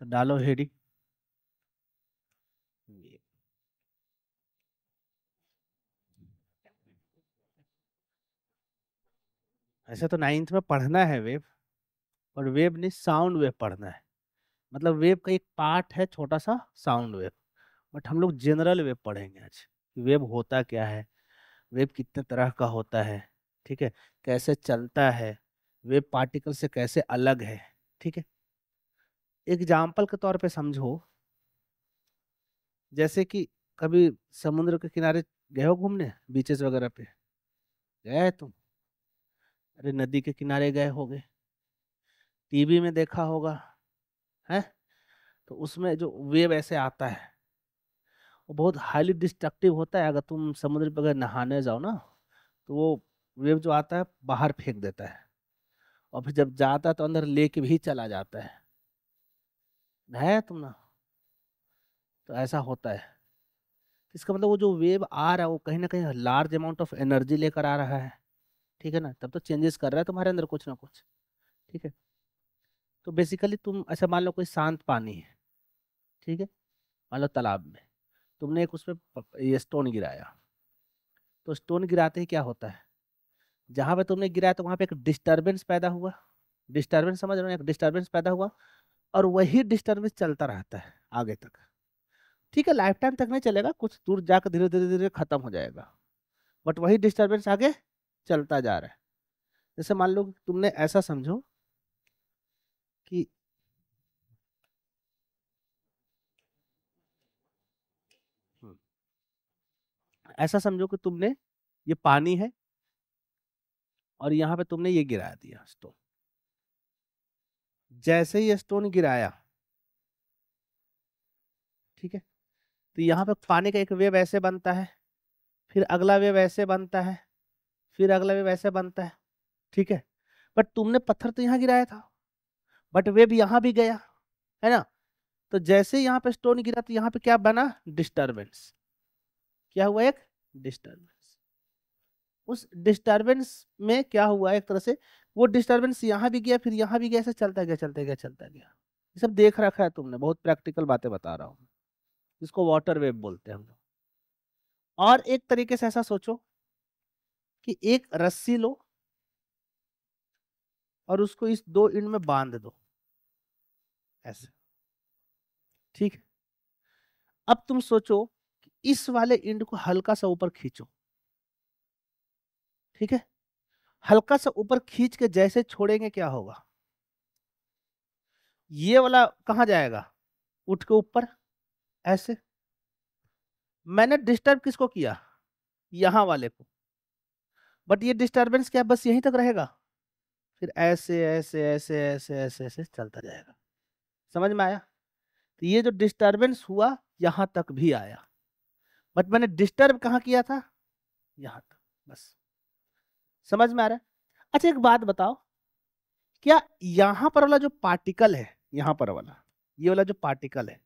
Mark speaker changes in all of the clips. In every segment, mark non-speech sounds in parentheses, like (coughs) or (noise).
Speaker 1: तो डालो हेडिंग ऐसे तो नाइन्थ में पढ़ना है वेब पर वेब नहीं साउंड वेब पढ़ना है मतलब वेब का एक पार्ट है छोटा सा साउंड वेब बट हम लोग जनरल वेब पढ़ेंगे आज वेब होता क्या है वेब कितने तरह का होता है ठीक है कैसे चलता है वेब पार्टिकल से कैसे अलग है ठीक है एग्जाम्पल के तौर पे समझो जैसे कि कभी समुद्र के किनारे गए हो घूमने बीचेस वगैरह पे गए तुम अरे नदी के किनारे गए होगे टीवी में देखा होगा है तो उसमें जो वेव ऐसे आता है वो बहुत हाईली डिस्ट्रक्टिव होता है अगर तुम समुद्र पर अगर नहाने जाओ ना तो वो वेव जो आता है बाहर फेंक देता है और फिर जब जाता है तो अंदर लेके भी चला जाता है है तुम ना तो ऐसा होता है तो इसका मतलब वो जो वेव आ रहा है वो कहीं ना कहीं लार्ज अमाउंट ऑफ एनर्जी लेकर आ रहा है ठीक है ना तब तो चेंजेस कर रहा है तुम्हारे अंदर कुछ ना कुछ ठीक है तो बेसिकली तुम ऐसा मान लो कोई शांत पानी है ठीक है मान लो तालाब में तुमने एक उसमें ये स्टोन गिराया तो स्टोन गिराते ही क्या होता है जहाँ पे तुमने गिराया तो वहाँ पे एक डिस्टर्बेंस पैदा हुआ डिस्टर्बेंस समझ रहे हो एक डिस्टर्बेंस पैदा हुआ और वही डिस्टर्बेंस चलता रहता है आगे तक ठीक है लाइफ टाइम तक नहीं चलेगा कुछ दूर जाकर धीरे धीरे धीरे खत्म हो जाएगा बट वही डिस्टर्बेंस आगे चलता जा रहा है जैसे मान लो तुमने ऐसा समझो कि हम्म। ऐसा समझो कि तुमने ये पानी है और यहाँ पे तुमने ये गिरा दिया स्टोन जैसे ही स्टोन गिराया ठीक है तो यहाँ पे पानी का एक वेव ऐसे बनता है फिर अगला वेव ऐसे बनता है फिर अगला वेव ऐसे बनता है ठीक है बट तुमने पत्थर तो यहाँ गिराया था बट वेव यहाँ भी गया है ना तो जैसे यहाँ पे स्टोन गिरा तो यहाँ पे क्या बना डिस्टर्बेंस क्या हुआ एक डिस्टर्बेंस उस डिस्टर्बेंस में क्या हुआ एक तरह से वो डिस्टर्बेंस यहाँ भी गया फिर यहाँ भी गया ऐसे चलता गया चलता गया चलता गया ये सब देख रखा है तुमने बहुत प्रैक्टिकल बातें बता रहा हूँ जिसको वाटर वेव बोलते हैं हम लोग और एक तरीके से ऐसा सोचो कि एक रस्सी लो और उसको इस दो इंड में बांध दो ऐसे ठीक है अब तुम सोचो कि इस वाले इंड को हल्का सा ऊपर खींचो ठीक है हल्का सा ऊपर खींच के जैसे छोड़ेंगे क्या होगा ये वाला कहा जाएगा उठ के ऊपर ऐसे मैंने डिस्टर्ब किसको किया यहां वाले को बट ये डिस्टर्बेंस क्या बस यहीं तक रहेगा फिर ऐसे ऐसे ऐसे ऐसे ऐसे ऐसे चलता जाएगा समझ में आया तो ये जो डिस्टर्बेंस हुआ यहां तक भी आया बट मैंने डिस्टर्ब कहाँ किया था यहां तक बस समझ में आ रहा है अच्छा एक बात बताओ क्या यहां पर वाला जो पार्टिकल है यहां पर वाला ये वाला जो पार्टिकल है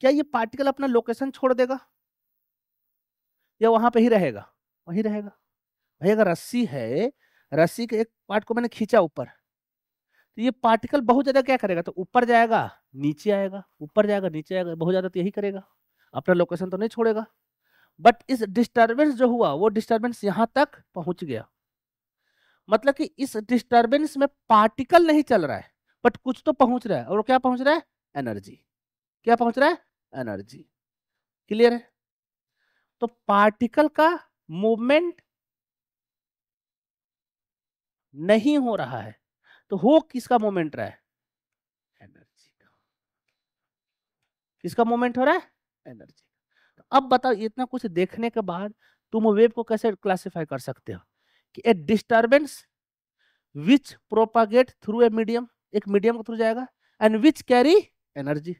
Speaker 1: क्या ये पार्टिकल अपना लोकेशन छोड़ देगा या वहां पे ही रहेगा वहीं रहेगा भाई अगर रस्सी है रस्सी के एक पार्ट को मैंने खींचा ऊपर तो ये पार्टिकल बहुत ज्यादा क्या करेगा तो ऊपर जाएगा नीचे आएगा ऊपर जाएगा नीचे आएगा बहुत ज्यादा तो यही करेगा अपना लोकेशन तो नहीं छोड़ेगा बट इस डिस्टरबेंस जो हुआ वो डिस्टरबेंस यहां तक पहुंच गया मतलब कि इस डिस्टरबेंस में पार्टिकल नहीं चल रहा है बट कुछ तो पहुंच रहा है और क्या पहुंच रहा है एनर्जी क्या पहुंच रहा है एनर्जी क्लियर है तो पार्टिकल का मूवमेंट नहीं हो रहा है तो हो किसका मूवमेंट रहा है एनर्जी का किसका मूवमेंट हो रहा है एनर्जी अब बताओ इतना कुछ देखने के बाद तुम वेव को कैसे क्लासिफाई कर सकते हो कि a disturbance which propagate through a medium एक मीडियम के थ्रू जाएगा एंड विच कैरी एनर्जी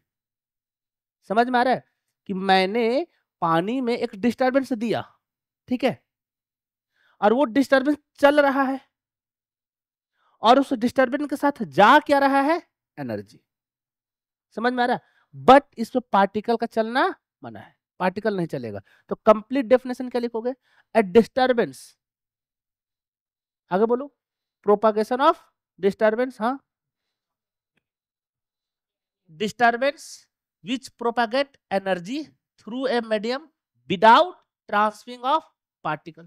Speaker 1: समझ में आ रहा है कि मैंने पानी में एक डिस्टर्बेंस दिया ठीक है और वो डिस्टर्बेंस चल रहा है और उस डिस्टर्बेंस के साथ जा क्या रहा है एनर्जी समझ में आ रहा है बट इसमें पार्टिकल का चलना मना है पार्टिकल नहीं चलेगा तो कंप्लीट डेफिनेशन क्या लिखोगे ए डिस्टर्बेंस आगे बोलो प्रोपागेशन ऑफ डिस्टर्बेंस हाँ disturbance which propagate energy through a medium without transferring of particle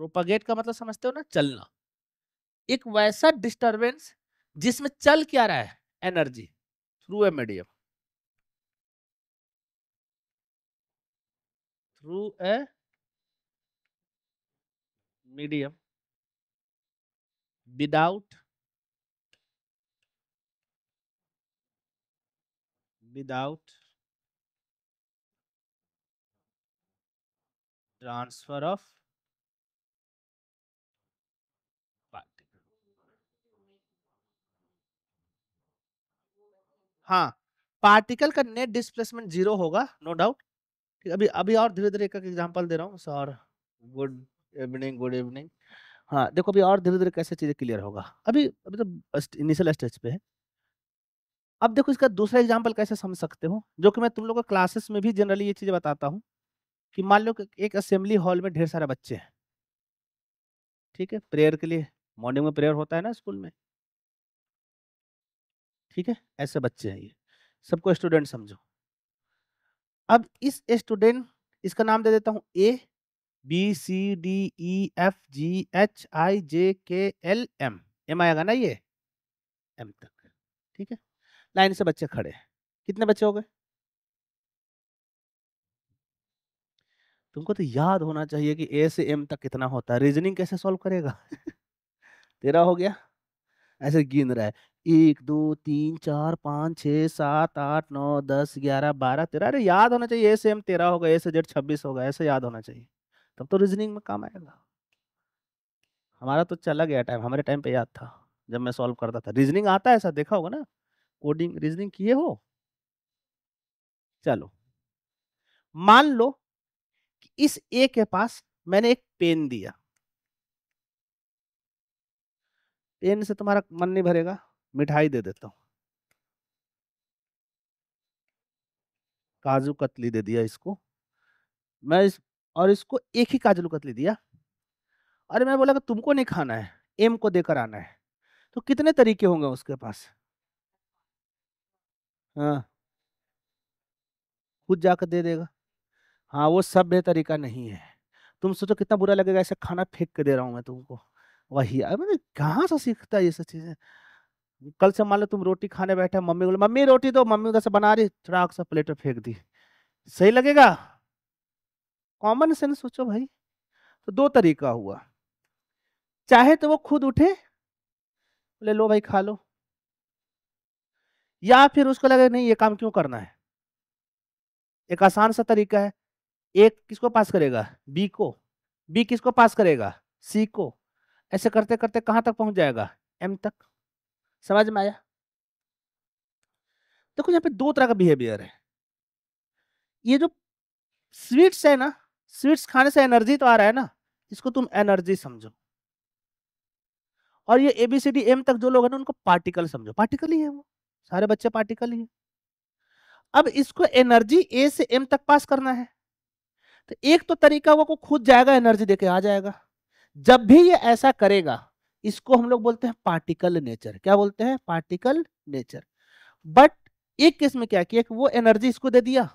Speaker 1: propagate का मतलब समझते हो ना चलना एक वैसा डिस्टरबेंस जिसमें चल क्या रहा है energy through a medium through a medium without without transfer of हाँ पार्टिकल का नेट डिस्प्लेसमेंट जीरो होगा नो डाउट ठीक अभी अभी और धीरे धीरे एक एग्जाम्पल दे रहा हूँ sir good evening good evening हाँ देखो अभी और धीरे धीरे कैसे चीज़ें क्लियर होगा अभी अभी तो इनिशियल स्टेज पे है अब देखो इसका दूसरा एग्जाम्पल कैसे समझ सकते हो जो कि मैं तुम लोग को क्लासेस में भी जनरली ये चीज़ें बताता हूँ कि मान लो कि एक असेंबली हॉल में ढेर सारे बच्चे हैं ठीक है प्रेयर के लिए मॉर्निंग में प्रेयर होता है ना स्कूल में ठीक है ऐसे बच्चे हैं ये सबको स्टूडेंट समझो अब इस स्टूडेंट इसका नाम दे देता हूँ A B C D E F G H I J K L M M आएगा ना ये एम तक ठीक है लाइन से बच्चे खड़े हैं कितने बच्चे हो गए तुमको तो याद होना चाहिए कि ए से एम तक कितना होता है रीजनिंग कैसे सॉल्व करेगा (laughs) तेरा हो गया ऐसे गिन रहा है एक दो तीन चार पाँच छः सात आठ नौ दस ग्यारह बारह तेरह अरे याद होना चाहिए ए से एम तेरह होगा ए से जेड छब्बीस होगा ऐसे याद होना चाहिए तब तो रीजनिंग में काम आएगा हमारा तो चला गया टाइम हमारे टाइम पे याद था जब मैं सॉल्व करता था रीजनिंग आता है ऐसा देखा होगा ना कोडिंग रीजनिंग किए हो चलो मान लो कि इस ए के पास मैंने एक पेन दिया पेन से तुम्हारा मन नहीं भरेगा मिठाई दे देता हूँ काजू कतली दे दिया इसको मैं इस और इसको एक ही काजू कतली दिया अरे मैं बोला कि तुमको नहीं खाना है एम को देकर आना है तो कितने तरीके होंगे उसके पास हाँ खुद जाकर दे देगा हाँ वो सभ्य तरीका नहीं है तुम सोचो तो कितना बुरा लगेगा ऐसे खाना फेंक के दे रहा हूँ मैं तुमको वही अब कहाँ से सीखता है ये सब चीज़ें कल से मान लो तुम रोटी खाने बैठे मम्मी बोले मम्मी रोटी दो मम्मी उधर से बना रही थोड़ा सा प्लेट फेंक दी सही लगेगा कॉमन सेंस सोचो भाई तो दो तरीका हुआ चाहे तो वो खुद उठे बोले लो भाई खा लो या फिर उसको लगे नहीं ये काम क्यों करना है एक आसान सा तरीका है एक किसको पास करेगा बी को बी किसको पास करेगा सी को ऐसे करते करते कहाँ तक पहुंच जाएगा एम तक समझ में आया देखो यहाँ पे दो तरह का बिहेवियर है ये जो स्वीट्स है ना स्वीट्स खाने से एनर्जी तो आ रहा है ना इसको तुम एनर्जी समझो और ये एबीसीडी एम तक जो लोग हैं ना उनको पार्टिकल समझो पार्टिकल ही है वो सारे बच्चे पार्टिकल ही है अब इसको एनर्जी ए से एम तक पास करना है तो एक तो तरीका वो को खुद जाएगा एनर्जी देके आ जाएगा जब भी ये ऐसा करेगा इसको हम लोग बोलते हैं पार्टिकल नेचर क्या बोलते हैं पार्टिकल नेचर बट एक केस में क्या किया कि वो एनर्जी इसको दे दिया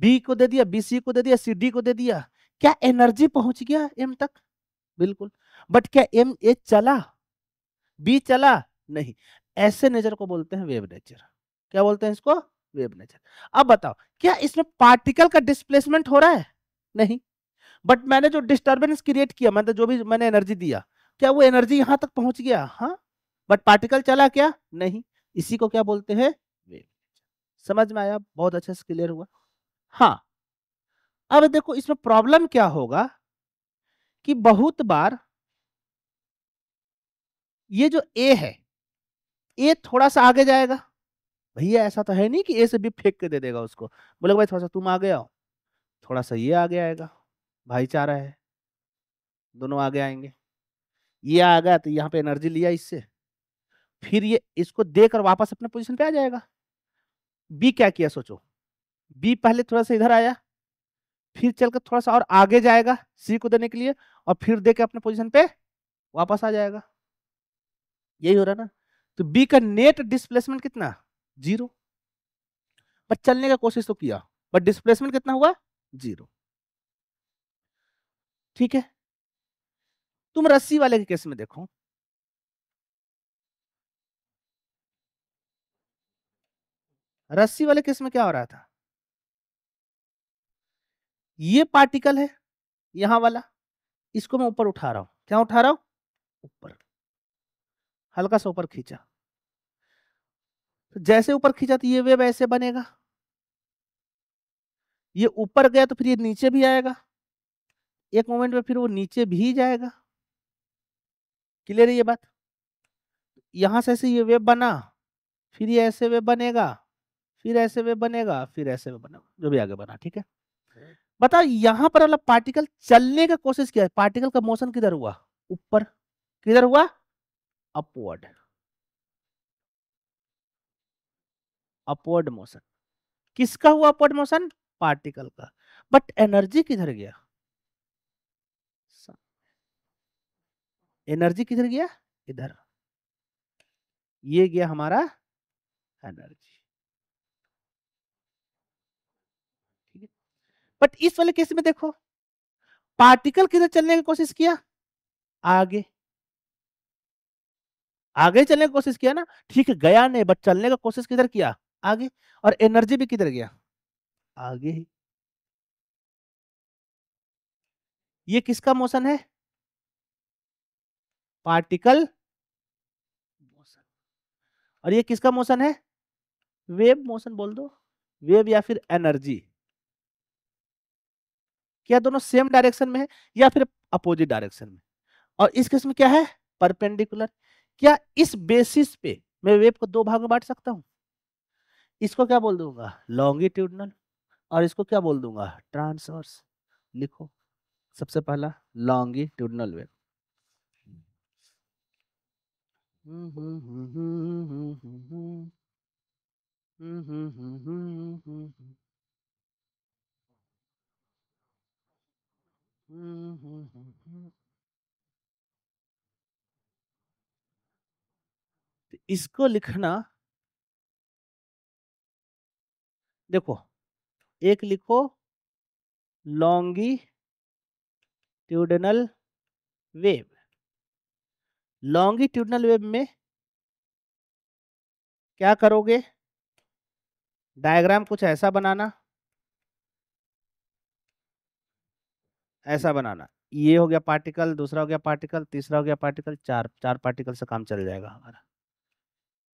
Speaker 1: बी को दे दिया बी सी को दे दिया सी डी को दे दिया क्या एनर्जी पहुंच गया एम तक बिल्कुल बट क्या एम ए चला बी चला नहीं ऐसे नेचर को बोलते हैं वेव नेचर क्या बोलते हैं इसको वेव नेचर अब बताओ क्या इसमें पार्टिकल का डिस्प्लेसमेंट हो रहा है नहीं बट मैंने जो डिस्टर्बेंस क्रिएट किया मतलब जो भी मैंने एनर्जी दिया क्या वो एनर्जी यहां तक पहुंच गया हाँ बट पार्टिकल चला क्या नहीं इसी को क्या बोलते हैं वेव समझ में आया बहुत अच्छे से क्लियर हुआ हाँ अब देखो इसमें प्रॉब्लम क्या होगा कि बहुत बार ये जो ए है ए थोड़ा सा आगे जाएगा भैया ऐसा तो है नहीं कि ए से भी फेंक के दे देगा उसको बोले भाई थोड़ा सा तुम गया हो थोड़ा सा ये आगे आएगा भाईचारा है दोनों आगे आएंगे ये आ गया तो यहाँ पे एनर्जी लिया इससे फिर ये इसको देकर वापस अपने पोजीशन पे आ जाएगा बी क्या किया सोचो बी पहले थोड़ा सा इधर आया फिर चलकर थोड़ा सा और आगे जाएगा सी को देने के लिए और फिर देकर अपने पोजीशन पे वापस आ जाएगा यही हो रहा ना तो बी का नेट डिस्प्लेसमेंट कितना जीरो बट चलने का कोशिश तो किया बट डिस्प्लेसमेंट कितना हुआ जीरो ठीक है तुम रस्सी वाले के केस में देखो रस्सी वाले केस में क्या हो रहा था ये पार्टिकल है यहां वाला इसको मैं ऊपर उठा रहा हूं क्या उठा रहा हूं ऊपर हल्का सा ऊपर खींचा तो जैसे ऊपर खींचा तो ये वेब ऐसे बनेगा ये ऊपर गया तो फिर ये नीचे भी आएगा एक मोमेंट में फिर वो नीचे भी जाएगा क्लियर है ये बात यहां से ऐसे ये वेब बना फिर ये ऐसे वेब बनेगा फिर ऐसे वेब बनेगा फिर ऐसे वेब बनेगा जो भी आगे बना ठीक है हम्म। बताओ यहां पर मतलब पार्टिकल चलने का कोशिश किया पार्टिकल का मोशन किधर हुआ ऊपर किधर हुआ अपवर्ड अपवर्ड मोशन किसका हुआ अपवर्ड मोशन पार्टिकल का बट एनर्जी किधर गया एनर्जी किधर गया इधर ये गया हमारा एनर्जी ठीक है बट इस वाले केस में देखो पार्टिकल किधर चलने की कोशिश किया आगे आगे चलने की कोशिश किया ना ठीक गया नहीं बट चलने का कोशिश किधर किया आगे और एनर्जी भी किधर गया आगे ही ये किसका मोशन है पार्टिकल मोशन और ये किसका मोशन है वेव मोशन बोल दो वेव या फिर एनर्जी क्या दोनों सेम डायरेक्शन में है या फिर अपोजिट डायरेक्शन में और इस किस्म क्या है परपेंडिकुलर क्या इस बेसिस पे मैं वेव को दो भाग में बांट सकता हूं इसको क्या बोल दूंगा लॉन्गिट्यूडनल और इसको क्या बोल दूंगा ट्रांसवर्स लिखो सबसे पहला लॉन्गिट्यूडनल वेव तो इसको लिखना देखो एक लिखो longitudinal wave longitudinal wave में क्या करोगे डायग्राम कुछ ऐसा बनाना ऐसा बनाना ये हो गया पार्टिकल दूसरा हो गया पार्टिकल तीसरा हो गया पार्टिकल चार चार पार्टिकल से काम चल जाएगा हमारा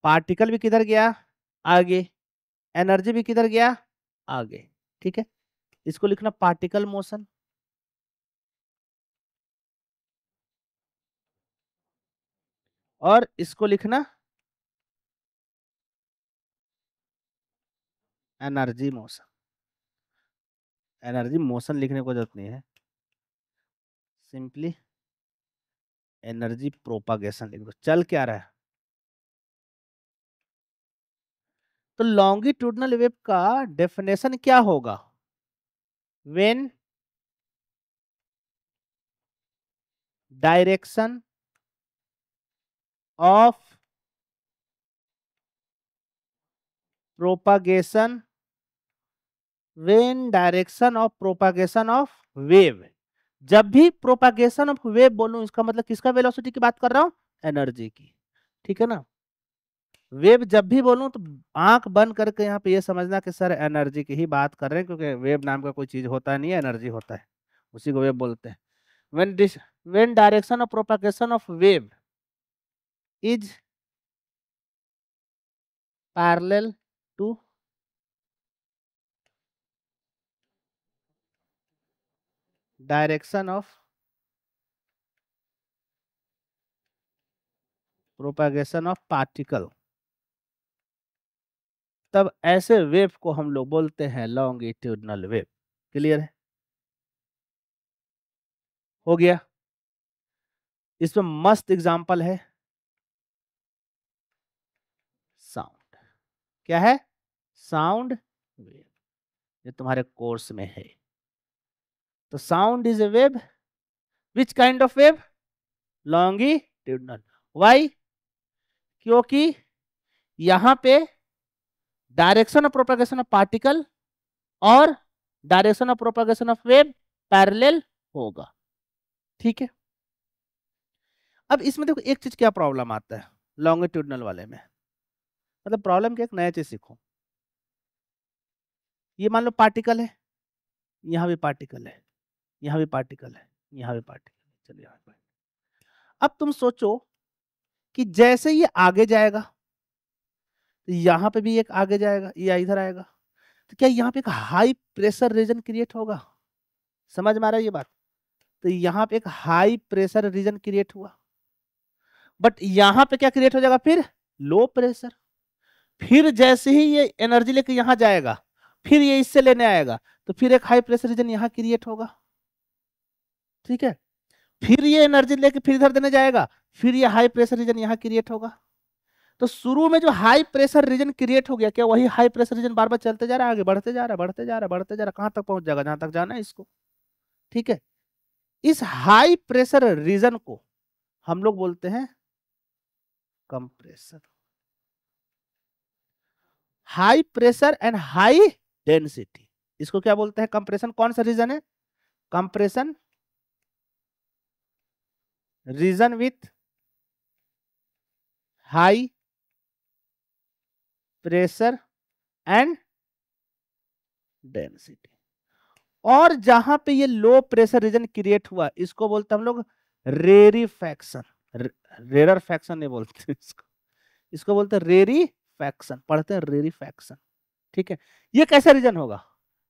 Speaker 1: पार्टिकल भी किधर गया आगे एनर्जी भी किधर गया आगे ठीक है इसको लिखना पार्टिकल मोशन और इसको लिखना एनर्जी मोशन एनर्जी मोशन लिखने को जरूरत नहीं है सिंपली एनर्जी प्रोपागेशन लिख दो चल क्या रहा है तो लॉन्गिट्यूडनल वेव का डेफिनेशन क्या होगा when direction of propagation when direction of propagation of wave जब भी प्रोपागेशन ऑफ वेव बोलू इसका मतलब किसका वेलोसिटी की बात कर रहा हूं एनर्जी की ठीक है ना वेव जब भी बोलूं तो आंख बंद करके यहाँ पे ये समझना कि सर एनर्जी की ही बात कर रहे हैं क्योंकि वेव नाम का कोई चीज होता नहीं है एनर्जी होता है उसी को वेव बोलते हैं when when direction of propagation of wave is parallel to direction of propagation of particle तब ऐसे वेव को हम लोग बोलते हैं लॉन्गिट्यूडनल वेव क्लियर है हो गया इसमें मस्त एग्जाम्पल है क्या है साउंड वेब ये तुम्हारे कोर्स में है तो sound is a wave which kind of longitudinal why क्योंकि यहां पे direction of propagation of particle और direction of propagation of wave parallel होगा ठीक है अब इसमें देखो एक चीज क्या प्रॉब्लम आता है लॉन्गिट्यूडनल वाले में मतलब प्रॉब्लम क्या एक नया चीज़ सीखो ये मान लो पार्टिकल है यहाँ भी पार्टिकल है यहाँ भी पार्टिकल है यहाँ भी पार्टिकल चलिए यहाँ पर अब तुम सोचो कि जैसे ये आगे जाएगा तो यहाँ पे भी एक आगे जाएगा ये इधर आएगा तो क्या यहाँ पे एक हाई प्रेशर रीजन क्रिएट होगा समझ में आ रहा है ये बात तो यहाँ पे एक हाई प्रेशर रीजन क्रिएट हुआ बट यहाँ पे क्या क्रिएट हो जाएगा फिर लो प्रेशर फिर जैसे ही ये एनर्जी लेके यहाँ जाएगा फिर ये इससे लेने आएगा तो फिर एक हाई प्रेशर रीजन यहाँ क्रिएट होगा ठीक है फिर ये एनर्जी लेके फिर इधर देने जाएगा फिर ये हाई प्रेशर रीजन यहाँ क्रिएट होगा तो शुरू में जो हाई प्रेशर रीजन क्रिएट हो गया क्या वही हाई प्रेशर रीजन बार बार चलते जा रहा है आगे बढ़ते जा रहा है बढ़ते जा रहा है बढ़ते जा रहा है कहां तक पहुंच जाएगा जहां तक जाना है इसको ठीक है इस हाई प्रेशर रीजन को हम लोग बोलते हैं compressor high pressure and high density इसको क्या बोलते हैं कंप्रेशन कौन सा रीजन है compression region with high pressure and density और जहां पे ये लो प्रेशर रीजन क्रिएट हुआ इसको बोलते हम लोग रेरी फैक्शन रेरर फैक्शन नहीं बोलते इसको इसको बोलते रेरी रेरिफैक्शन पढ़ते हैं रेरिफैक्शन ठीक है ये कैसे रीजन होगा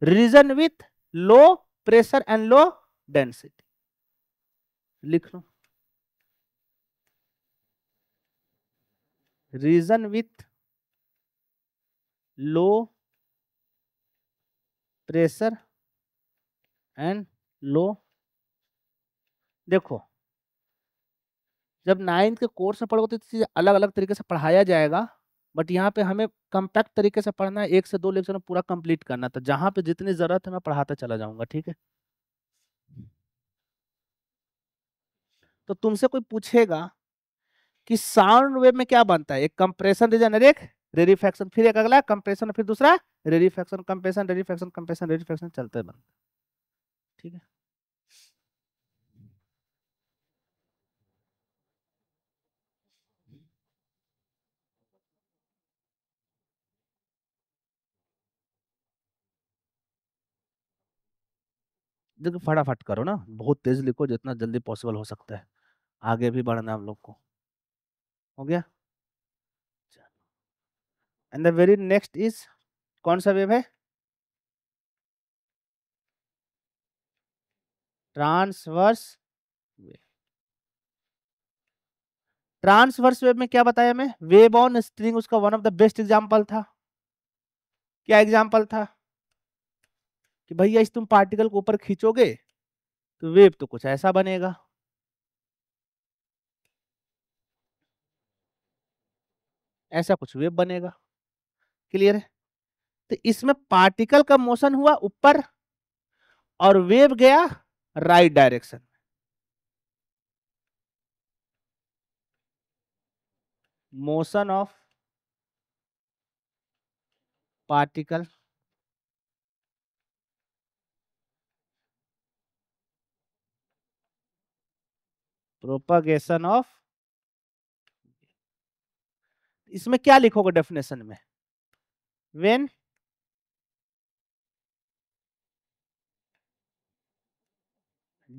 Speaker 1: region with low pressure and low density लिख लो region with low pressure and low देखो जब नाइन्थ के कोर्स में पढ़ोगे तो चीज़ अलग अलग तरीके से पढ़ाया जाएगा बट यहाँ पे हमें कम्पैक्ट तरीके से पढ़ना है एक से दो लेक्चर में पूरा कंप्लीट करना था तो जहाँ पे जितनी ज़रूरत है मैं पढ़ाता चला जाऊँगा ठीक है तो तुमसे कोई पूछेगा कि साउंड वेव में क्या बनता है एक कंप्रेशन रीजन एक रेडिफेक्शन फिर एक अगला कंप्रेशन फिर दूसरा रेडिफेक्शन कंप्रेशन रेडिफेक्शन कंप्रेशन रेडिफेक्शन चलते बनता ठीक है देखो फटाफट करो ना बहुत तेज लिखो जितना जल्दी पॉसिबल हो सकता है आगे भी बढ़ना हम लोग को हो गया and the very next is कौन सा वेव है ट्रांसवर्स वेव ट्रांसवर्स वेव में क्या बताया मैं वेब ऑन स्ट्रिंग उसका one of the best example था क्या एग्जांपल था कि भैया इस तुम पार्टिकल को ऊपर खींचोगे तो वेव तो कुछ ऐसा बनेगा ऐसा कुछ वेव बनेगा क्लियर है तो इसमें पार्टिकल का मोशन हुआ ऊपर और वेव गया राइट डायरेक्शन में motion of particle propagation of इसमें क्या लिखोगे डेफिनेशन में when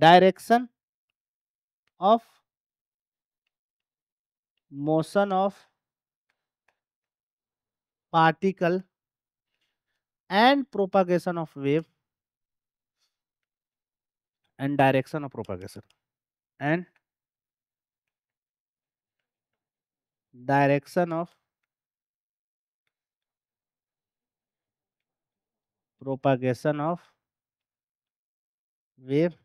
Speaker 1: direction of motion of particle and propagation of wave and direction of propagation and direction of propagation of wave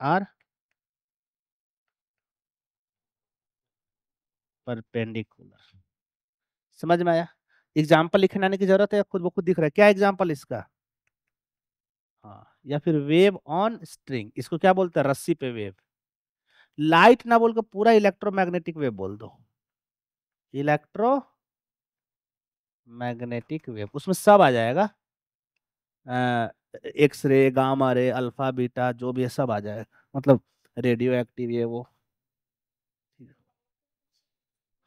Speaker 1: are perpendicular समझ में आया example लिखने आने की जरूरत है खुद ब खुद दिख रहा है क्या एग्जाम्पल इसका या फिर वेव ऑन स्ट्रिंग इसको क्या बोलते हैं रस्सी पे वेव लाइट ना बोलकर पूरा इलेक्ट्रोमैग्नेटिक वेव बोल दो इलेक्ट्रो मैग्नेटिक वेव उसमें सब आ जाएगा X ray gamma ray alpha beta जो भी है सब आ जाएगा मतलब रेडियो एक्टिव है वो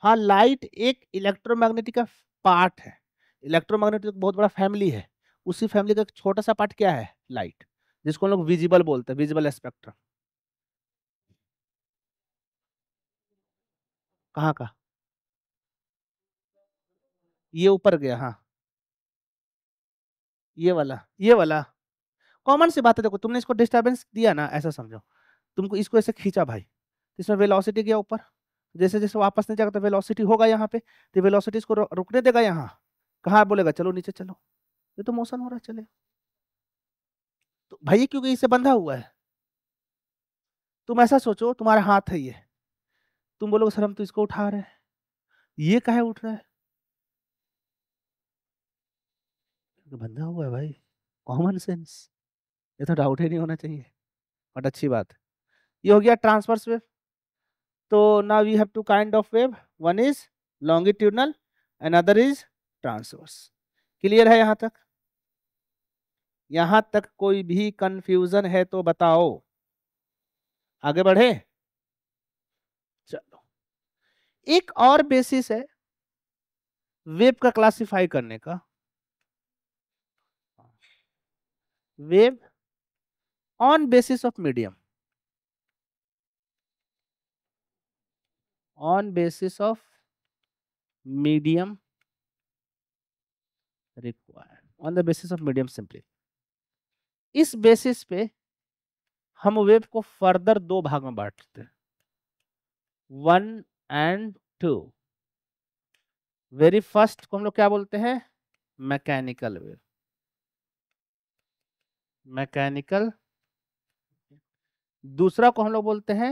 Speaker 1: हाँ लाइट एक इलेक्ट्रोमैग्नेटिक का पार्ट है इलेक्ट्रोमैग्नेटिक तो बहुत बड़ा फैमिली है उसी फैमिली का एक छोटा सा पार्ट क्या है लाइट जिसको हम लोग विजिबल बोलते हैं विजिबल स्पेक्ट्रम कहाँ का ये ऊपर गया हाँ ये वाला ये वाला कॉमन सी बात है देखो तुमने इसको डिस्टर्बेंस दिया ना ऐसा समझो तुमको इसको ऐसे खींचा भाई तो इसमें वेलोसिटी गया ऊपर जैसे जैसे वापस नहीं जाएगा तो वेलोसिटी होगा यहाँ पे तो वेलोसिटी इसको रुकने देगा यहाँ कहाँ बोलेगा चलो नीचे चलो ये तो मोशन हो रहा है चले भाई क्योंकि इसे बंधा हुआ है तुम ऐसा सोचो तुम्हारा हाथ है ये तुम बोलोगे सर हम तो इसको उठा रहे हैं ये कहे उठ रहा है तो बंधा हुआ है भाई कॉमन सेंस ये तो डाउट ही नहीं होना चाहिए बट अच्छी बात ये हो गया ट्रांसवर्स वेव तो now we have two kind of wave one is longitudinal other is transverse clear है यहाँ तक यहां तक कोई भी कंफ्यूजन है तो बताओ आगे बढ़े चलो एक और बेसिस है वेब का क्लासिफाई करने का wave on basis of medium on basis of medium require on the basis of medium simply इस बेसिस पे हम वेव को फर्दर दो भाग में बांटते हैं one and two very first को हम लोग क्या बोलते हैं मैकेनिकल वेव मैकेनिकल दूसरा को हम लोग बोलते हैं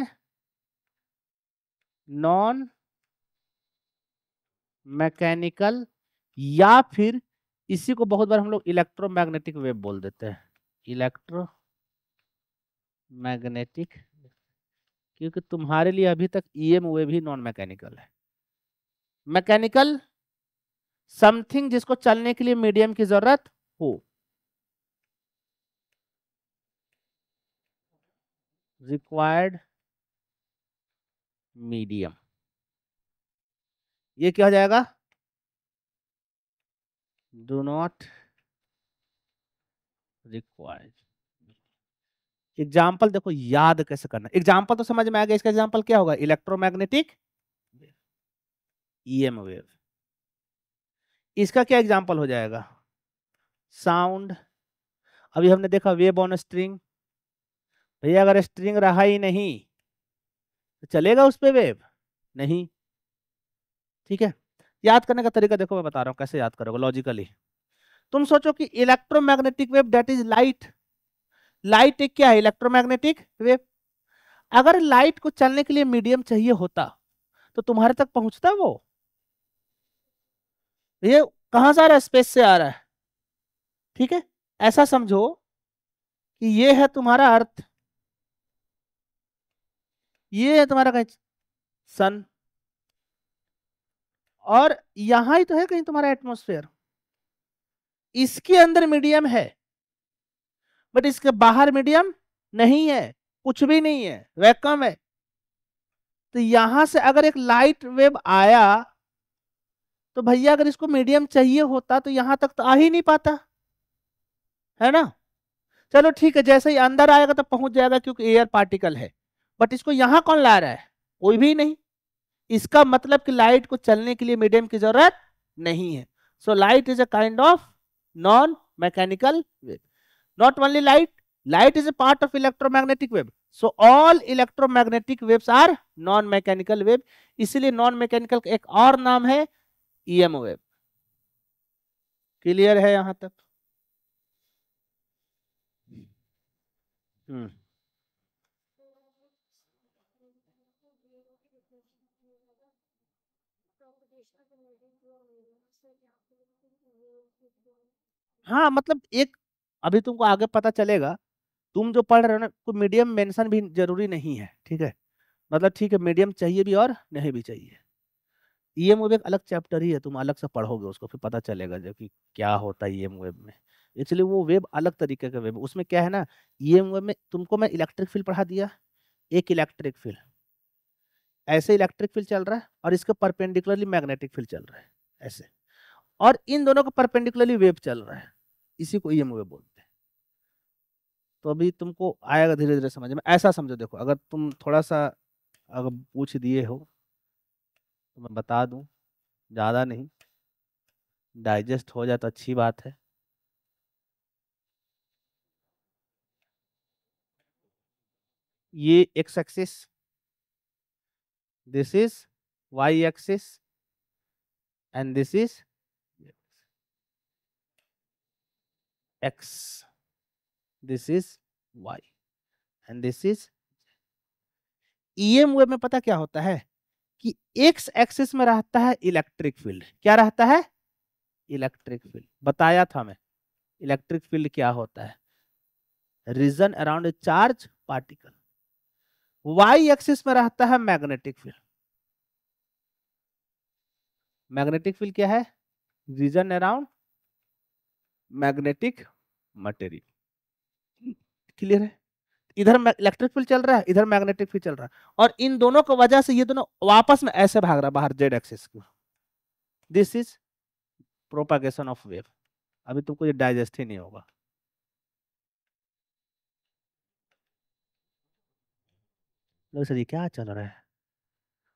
Speaker 1: नॉन मैकेनिकल या फिर इसी को बहुत बार हम लोग इलेक्ट्रोमैग्नेटिक वेव बोल देते हैं इलेक्ट्रोमैग्नेटिक क्योंकि तुम्हारे लिए अभी तक ई एम वे भी नॉन मैकेनिकल है मैकेनिकल समथिंग जिसको चलने के लिए मीडियम की जरूरत हो रिक्वायर्ड मीडियम ये क्या हो जाएगा डू नॉट रिक्वायर्ड एग्जाम्पल देखो याद कैसे करना एग्जाम्पल तो समझ में आ गया इसका एग्जाम्पल क्या होगा इलेक्ट्रोमैग्नेटिक एम वेव इसका क्या एग्जाम्पल हो जाएगा साउंड अभी हमने देखा वेब ऑन स्ट्रिंग भैया अगर स्ट्रिंग रहा ही नहीं तो चलेगा उस पर वेब नहीं ठीक है याद करने का तरीका देखो मैं बता रहा हूँ कैसे याद करोगे लॉजिकली तुम सोचो कि electromagnetic wave that is light light एक क्या है इलेक्ट्रोमैग्नेटिक वेव अगर लाइट को चलने के लिए मीडियम चाहिए होता तो तुम्हारे तक पहुंचता वो ये कहां से आ रहा है स्पेस से आ रहा है ठीक है ऐसा समझो कि ये है तुम्हारा अर्थ ये है तुम्हारा कहीं सन और यहां ही तो है कहीं तुम्हारा एटमोस्फेयर इसके अंदर मीडियम है बट इसके बाहर मीडियम नहीं है कुछ भी नहीं है वैकम है तो यहां से अगर एक लाइट वेव आया तो भैया अगर इसको मीडियम चाहिए होता तो यहां तक तो आ ही नहीं पाता है ना चलो ठीक है जैसे ही अंदर आएगा तो पहुंच जाएगा क्योंकि एयर पार्टिकल है बट इसको यहां कौन ला रहा है कोई भी नहीं इसका मतलब कि लाइट को चलने के लिए मीडियम की जरूरत नहीं है so light is a kind of non-mechanical wave. Not only light, light is a part of electromagnetic wave. So all electromagnetic waves are non-mechanical wave. इसलिए non-mechanical का एक और नाम है EM wave. क्लियर है यहाँ तक हम्म हाँ मतलब एक अभी तुमको आगे पता चलेगा तुम जो पढ़ रहे हो ना तो मीडियम मेंशन भी जरूरी नहीं है ठीक है मतलब ठीक है मीडियम चाहिए भी और नहीं भी चाहिए ई e एम एक अलग चैप्टर ही है तुम अलग से पढ़ोगे उसको फिर पता चलेगा जो कि क्या होता है ई एम वेब में एक्चुअली वो वेब अलग तरीके का वेब उसमें क्या है ना ई एम वेब में तुमको मैं इलेक्ट्रिक फील्ड पढ़ा दिया एक इलेक्ट्रिक फील्ड ऐसे इलेक्ट्रिक फील्ड चल रहा है और इसके परपेंडिकुलरली मैग्नेटिक फील्ड चल रहा है ऐसे और इन दोनों का परपेंडिकुलरली वेब चल रहा है इसी को ई e एम बोलते हैं तो अभी तुमको आएगा धीरे धीरे समझ में ऐसा समझो देखो अगर तुम थोड़ा सा अगर पूछ दिए हो तो मैं बता दूं ज़्यादा नहीं डाइजेस्ट हो जाए तो अच्छी बात है ये X axis this is Y axis and this is x this is y and this is EM wave में पता क्या होता है कि एक्स एक्सिस में रहता है इलेक्ट्रिक फील्ड क्या रहता है इलेक्ट्रिक फील्ड बताया था मैं इलेक्ट्रिक फील्ड क्या होता है region around charge particle Y axis में रहता है मैग्नेटिक फील्ड मैग्नेटिक फील्ड क्या है region around magnetic material clear है इधर इलेक्ट्रिक फील्ड चल रहा है इधर मैग्नेटिक फील्ड चल रहा है और इन दोनों की वजह से ये दोनों वापस में ऐसे भाग रहा है बाहर जेड एक्सिस को this is propagation of wave अभी तुमको ये डाइजेस्ट ही नहीं होगा सर ये क्या चल रहा है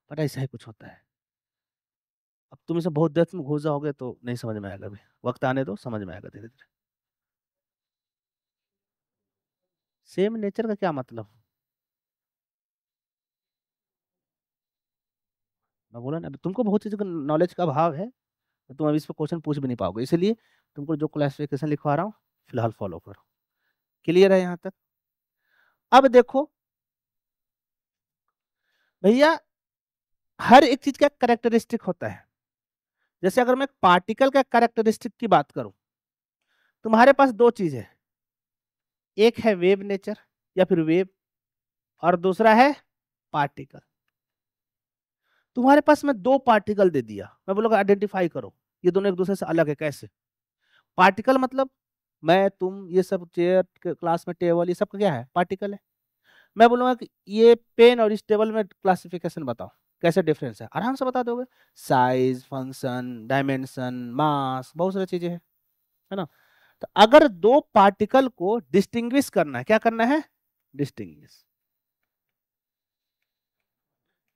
Speaker 1: पता ऐसा ही कुछ होता है अब तुम इसे बहुत देर में घुस जाओगे तो नहीं समझ में आएगा अभी वक्त आने दो समझ में आएगा धीरे धीरे सेम नेचर का क्या मतलब मैं बोला ना अभी तुमको बहुत चीज का नॉलेज का अभाव है तो तुम अभी इस पर क्वेश्चन पूछ भी नहीं पाओगे इसलिए तुमको जो क्लासिफिकेशन लिखवा रहा हूँ फिलहाल फॉलो करो क्लियर है यहाँ तक अब देखो भैया हर एक चीज का करेक्टरिस्टिक होता है जैसे अगर मैं पार्टिकल का कैरेक्टरिस्टिक की बात करूं तुम्हारे पास दो चीज है एक है वेव नेचर या फिर वेव और दूसरा है पार्टिकल तुम्हारे पास मैं दो पार्टिकल दे दिया मैं बोलूँगा आइडेंटिफाई करो ये दोनों एक दूसरे से अलग है कैसे पार्टिकल मतलब मैं तुम ये सब चेयर क्लास में टेबल ये सब क्या है पार्टिकल है मैं बोलूंगा कि ये पेन और इस टेबल में क्लासिफिकेशन बताओ कैसे डिफरेंस है आराम से बता दोगे साइज फंक्शन डायमेंशन मास बहुत सारी चीजें हैं है ना तो अगर दो पार्टिकल को डिस्टिंग्विश करना है क्या करना है डिस्टिंग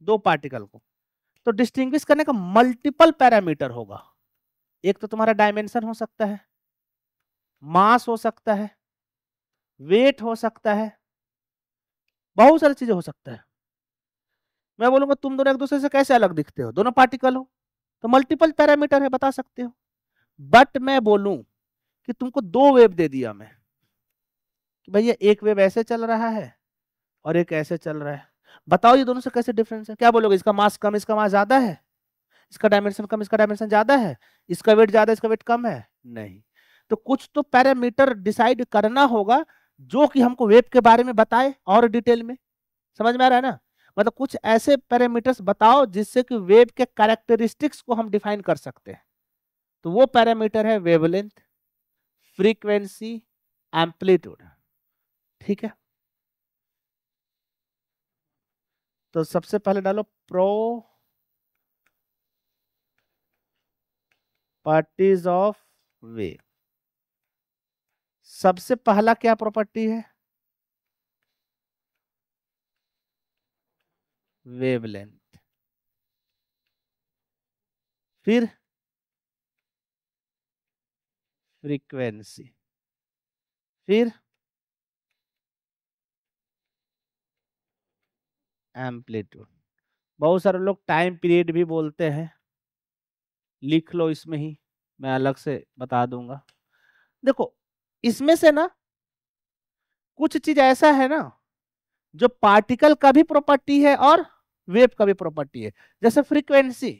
Speaker 1: दो पार्टिकल को तो डिस्टिंग्विश करने का मल्टीपल पैरामीटर होगा एक तो तुम्हारा डायमेंशन हो सकता है मास हो सकता है वेट हो सकता है बहुत सारी चीजें हो सकता है मैं बोलूंगा तुम दोनों एक दूसरे से कैसे अलग दिखते हो दोनों पार्टिकल हो तो मल्टीपल पैरामीटर है बता सकते हो बट मैं बोलूं कि तुमको दो वेब दे दिया मैं कि भैया एक वेब ऐसे चल रहा है और एक ऐसे चल रहा है बताओ ये दोनों से कैसे डिफरेंस है क्या बोलोगे इसका मास कम इसका मास ज्यादा है इसका डायमेंशन कम इसका डायमेंशन ज्यादा है इसका वेट ज्यादा इसका वेट कम है नहीं तो कुछ तो पैरामीटर डिसाइड करना होगा जो कि हमको वेब के बारे में बताए और डिटेल में समझ में आ रहा है ना मतलब कुछ ऐसे पैरामीटर्स बताओ जिससे कि वेव के कैरेक्टरिस्टिक्स को हम डिफाइन कर सकते हैं तो वो पैरामीटर है वेवलेंथ फ्रीक्वेंसी एम्पलीट्यूड ठीक है तो सबसे पहले डालो प्रो पार्टीज ऑफ वेव सबसे पहला क्या प्रॉपर्टी है वेवलेंथ फिर फ्रीक्वेंसी फिर एम्पलीट्यूड बहुत सारे लोग टाइम पीरियड भी बोलते हैं लिख लो इसमें ही मैं अलग से बता दूंगा देखो इसमें से ना कुछ चीज ऐसा है ना जो पार्टिकल का भी प्रॉपर्टी है और वेव का भी प्रॉपर्टी है जैसे फ्रीक्वेंसी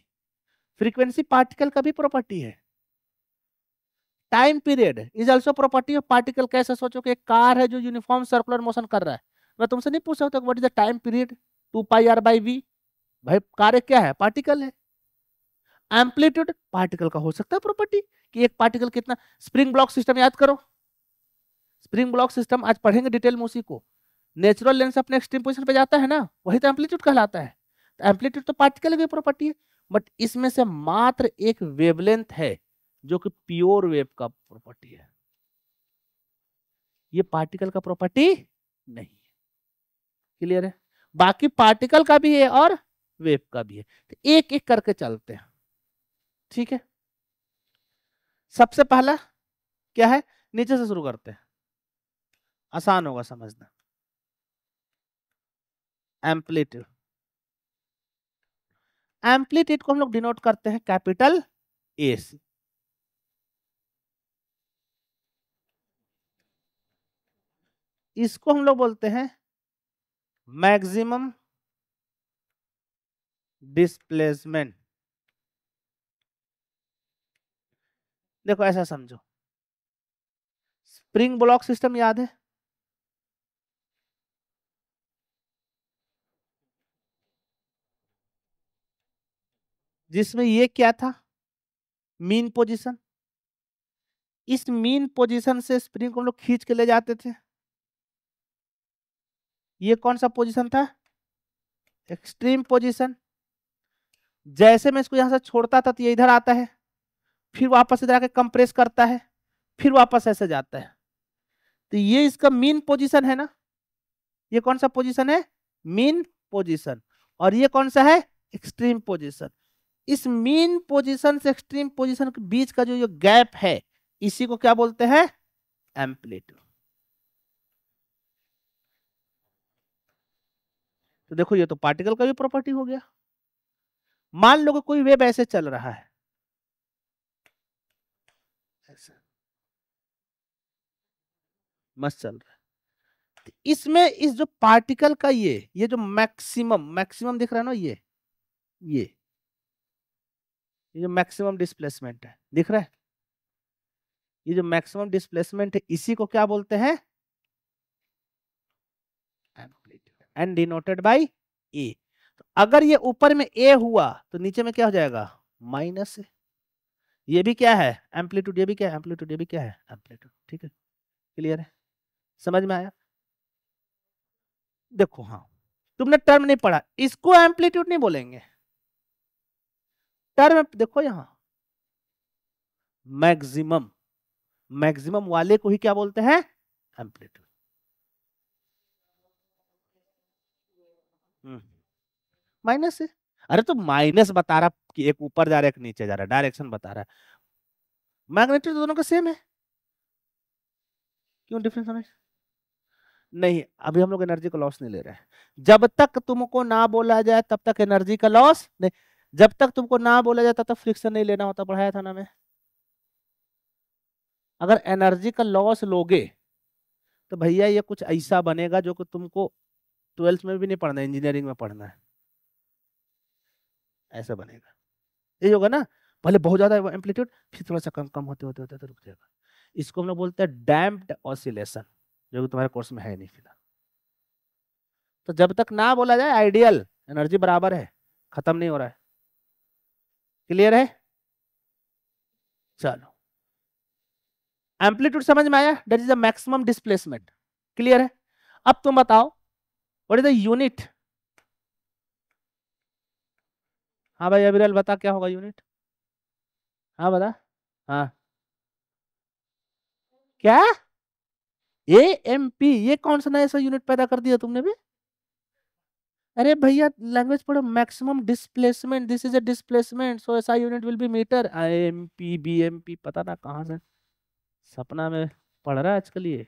Speaker 1: फ्रीक्वेंसी पार्टिकल का भी प्रॉपर्टी है time period is also property of particle कैसे सोचो कि एक कार है जो यूनिफॉर्म सर्कुलर मोशन कर रहा है मैं तुमसे नहीं पूछ सकता what is the time period two pi are by v भाई कार्य क्या है पार्टिकल है एम्पलीट्यूड पार्टिकल का हो सकता है प्रॉपर्टी कि एक पार्टिकल कितना स्प्रिंग ब्लॉक सिस्टम याद करो स्प्रिंग ब्लॉक सिस्टम आज पढ़ेंगे डिटेल में उसी को नेचुरल लेंस अपने एक्सट्रीम पोजिशन पर जाता है ना वही तो एम्पलीट्यूड कहलाता है तो एम्पलीट्यूड तो पार्टिकल की प्रॉपर्टी है बट इसमें से मात्र एक वेवलेंथ है जो कि प्योर वेव का प्रॉपर्टी है ये पार्टिकल का प्रॉपर्टी नहीं है क्लियर है बाकी पार्टिकल का भी है और वेव का भी है तो एक एक करके चलते हैं ठीक है सबसे पहला क्या है नीचे से शुरू करते हैं आसान होगा समझना एम्पलीट्यूड एम्पलीट्यूड को हम लोग डिनोट करते हैं कैपिटल ए से इसको हम लोग बोलते हैं मैक्सिमम डिस्प्लेसमेंट देखो ऐसा समझो स्प्रिंग ब्लॉक सिस्टम याद है जिसमें ये क्या था मीन पोजीशन इस मीन पोजीशन से स्प्रिंग को हम लोग खींच के ले जाते थे ये कौन सा पोजीशन था एक्सट्रीम पोजीशन जैसे मैं इसको यहां से छोड़ता था तो ये इधर आता है फिर वापस इधर आके कंप्रेस करता है फिर वापस ऐसे जाता है तो ये इसका मीन पोजीशन है ना ये कौन सा पोजीशन है मीन पोजीशन और ये कौन सा है एक्सट्रीम पोजीशन इस मीन पोजीशन से एक्सट्रीम पोजीशन के बीच का जो ये गैप है इसी को क्या बोलते हैं एम्पलीट्यूड तो देखो ये तो पार्टिकल का भी प्रॉपर्टी हो गया मान लो कि कोई वेब ऐसे चल रहा है मस्त चल रहा है तो इसमें इस जो पार्टिकल का ये ये जो मैक्सिमम मैक्सिमम दिख रहा है ना ये ये ये जो मैक्सिमम डिस्प्लेसमेंट है दिख रहा है ये जो मैक्सिमम डिस्प्लेसमेंट है इसी को क्या बोलते हैं एंड डिनोटेड बाई ए तो अगर ये ऊपर में ए हुआ तो नीचे में क्या हो जाएगा माइनस ये भी क्या है एम्पलीट्यूड ये भी क्या है एम्पलीट्यूड ये भी क्या है एम्पलीट्यूड ठीक है क्लियर है समझ में आया देखो हाँ तुमने टर्म नहीं पढ़ा इसको एम्पलीट्यूड नहीं बोलेंगे टर्म देखो यहां मैक्सिमम मैक्सिमम वाले को ही क्या बोलते हैं एम्पलीट्यूड हम्म। माइनस है अरे तो माइनस बता रहा कि एक ऊपर जा रहा है एक नीचे जा रहा है डायरेक्शन बता रहा है मैग्नेट्यूड तो दोनों का सेम है क्यों डिफरेंस हमें नहीं अभी हम लोग एनर्जी का लॉस नहीं ले रहे हैं जब तक तुमको ना बोला जाए तब तक एनर्जी का लॉस नहीं जब तक तुमको ना बोला जाता तब फ्रिक्शन नहीं लेना होता पढ़ाया था ना मैं अगर एनर्जी का लॉस लोगे तो भैया ये कुछ ऐसा बनेगा जो कि तुमको ट्वेल्थ में भी नहीं पढ़ना इंजीनियरिंग में पढ़ना है ऐसा बनेगा यही होगा ना पहले बहुत ज्यादा एम्पलीट्यूड फिर थोड़ा सा कम कम होते होते होते तो रुक जाएगा इसको हम लोग बोलते हैं डैम्प्ड ऑसिलेशन जो कि तुम्हारे कोर्स में है नहीं फिलहाल तो जब तक ना बोला जाए आइडियल एनर्जी बराबर है खत्म नहीं हो रहा है क्लियर है चलो एम्पलीट्यूड समझ में आया that is the maximum displacement clear है अब तुम बताओ व्हाट इज द यूनिट हाँ भाई अबिरल बता क्या होगा यूनिट हाँ बता हाँ क्या ए एम पी ये कौन सा नया ऐसा यूनिट पैदा कर दिया तुमने भी अरे भैया लैंग्वेज पढ़ो maximum displacement this is a displacement so SI unit will be metre I M P B M P पता ना कहाँ से सपना में पढ़ रहा है आजकल ये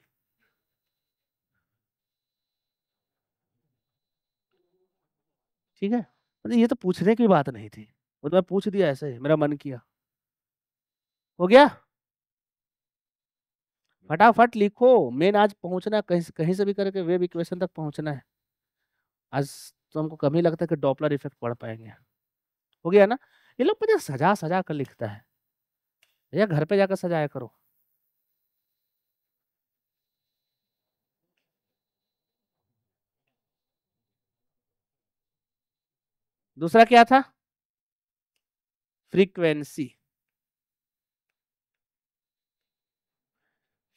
Speaker 1: ठीक है मतलब ये तो पूछने की बात नहीं थी वो तो मैं पूछ दिया ऐसे ही मेरा मन किया हो गया फटाफट लिखो मेन आज पहुंचना कहीं कहीं से भी करके वेब इक्वेशन तक पहुंचना है आज तो हमको कम ही लगता है कि डॉपलर इफेक्ट पढ़ पाएंगे हो गया ना ये लोग पता सजा सजा कर लिखता है भैया घर पे जाकर सजाया करो दूसरा क्या था फ्रीक्वेंसी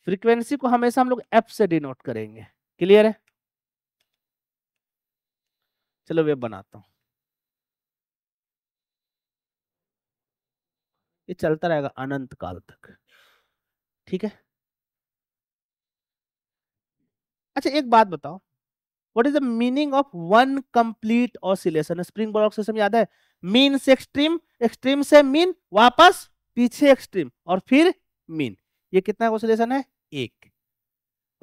Speaker 1: फ्रीक्वेंसी को हमेशा हम लोग एफ से डिनोट करेंगे क्लियर है चलो वेब बनाता हूँ ये चलता रहेगा अनंत काल तक ठीक है अच्छा एक बात बताओ what is the meaning of one complete oscillation spring ball oscillation याद है मीन से एक्सट्रीम एक्सट्रीम से मीन वापस पीछे एक्सट्रीम और फिर मीन ये कितना ऑसिलेशन है एक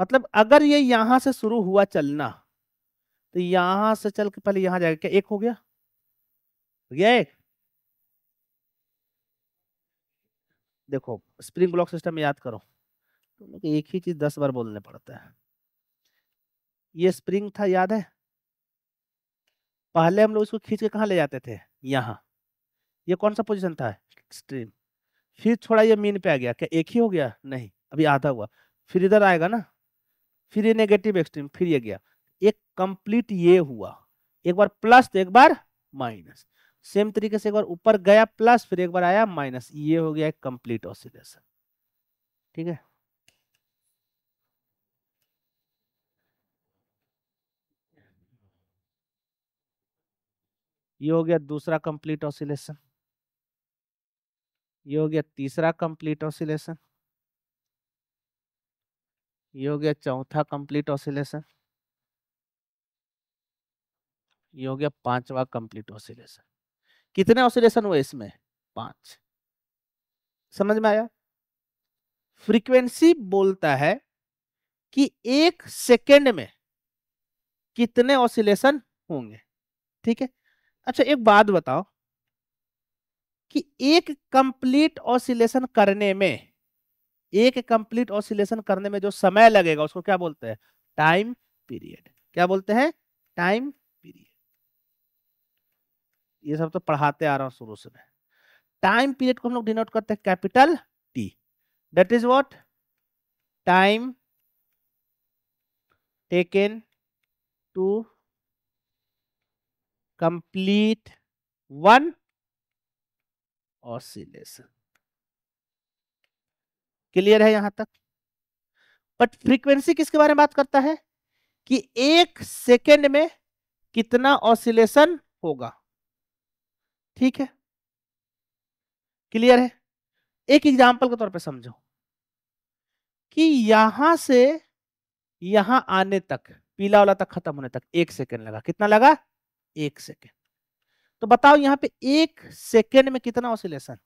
Speaker 1: मतलब अगर ये यहां से शुरू हुआ चलना तो यहां से चल के पहले यहां जाएगा क्या एक हो गया हो तो गया एक देखो स्प्रिंग ब्लॉक सिस्टम में याद करो तुम लोग तो एक ही चीज दस बार बोलने पड़ता है ये स्प्रिंग था याद है पहले हम लोग इसको खींच के कहा ले जाते थे यहाँ ये कौन सा पोजीशन था स्ट्रीम फिर थोड़ा ये मीन पे आ गया क्या एक ही हो गया नहीं अभी आधा हुआ फिर इधर आएगा ना फिर ये नेगेटिव एक्सट्रीम फिर ये गया एक कंप्लीट ये हुआ एक बार प्लस तो एक बार माइनस सेम तरीके से एक बार ऊपर गया प्लस फिर एक बार आया माइनस ये हो गया कंप्लीट ऑसिलेशन ठीक है ये हो गया दूसरा कंप्लीट ऑसिलेशन ये हो गया तीसरा कंप्लीट ऑसिलेशन ये हो गया चौथा कंप्लीट ऑसिलेशन ये हो गया पांचवा कंप्लीट ऑसिलेशन कितने ऑसिलेशन हुए इसमें पांच समझ में आया फ्रीक्वेंसी बोलता है कि एक सेकेंड में कितने ऑसिलेशन होंगे ठीक है अच्छा एक बात बताओ कि एक कंप्लीट ऑसिलेशन करने में एक कंप्लीट ऑसिलेशन करने में जो समय लगेगा उसको क्या बोलते हैं टाइम पीरियड क्या बोलते हैं टाइम ये सब तो पढ़ाते आ रहा हूँ शुरू से टाइम पीरियड को हम लोग डिनोट करते हैं capital T that is what time taken to complete one oscillation clear है यहां तक बट फ्रीक्वेंसी किसके बारे में बात करता है कि एक सेकेंड में कितना ऑसिलेशन होगा ठीक है क्लियर है एक एग्जाम्पल के तौर पे समझो कि यहां से यहां आने तक पीला वाला तक खत्म होने तक एक सेकेंड लगा कितना लगा एक सेकेंड तो बताओ यहाँ पे एक सेकेंड में कितना ऑसिलेशन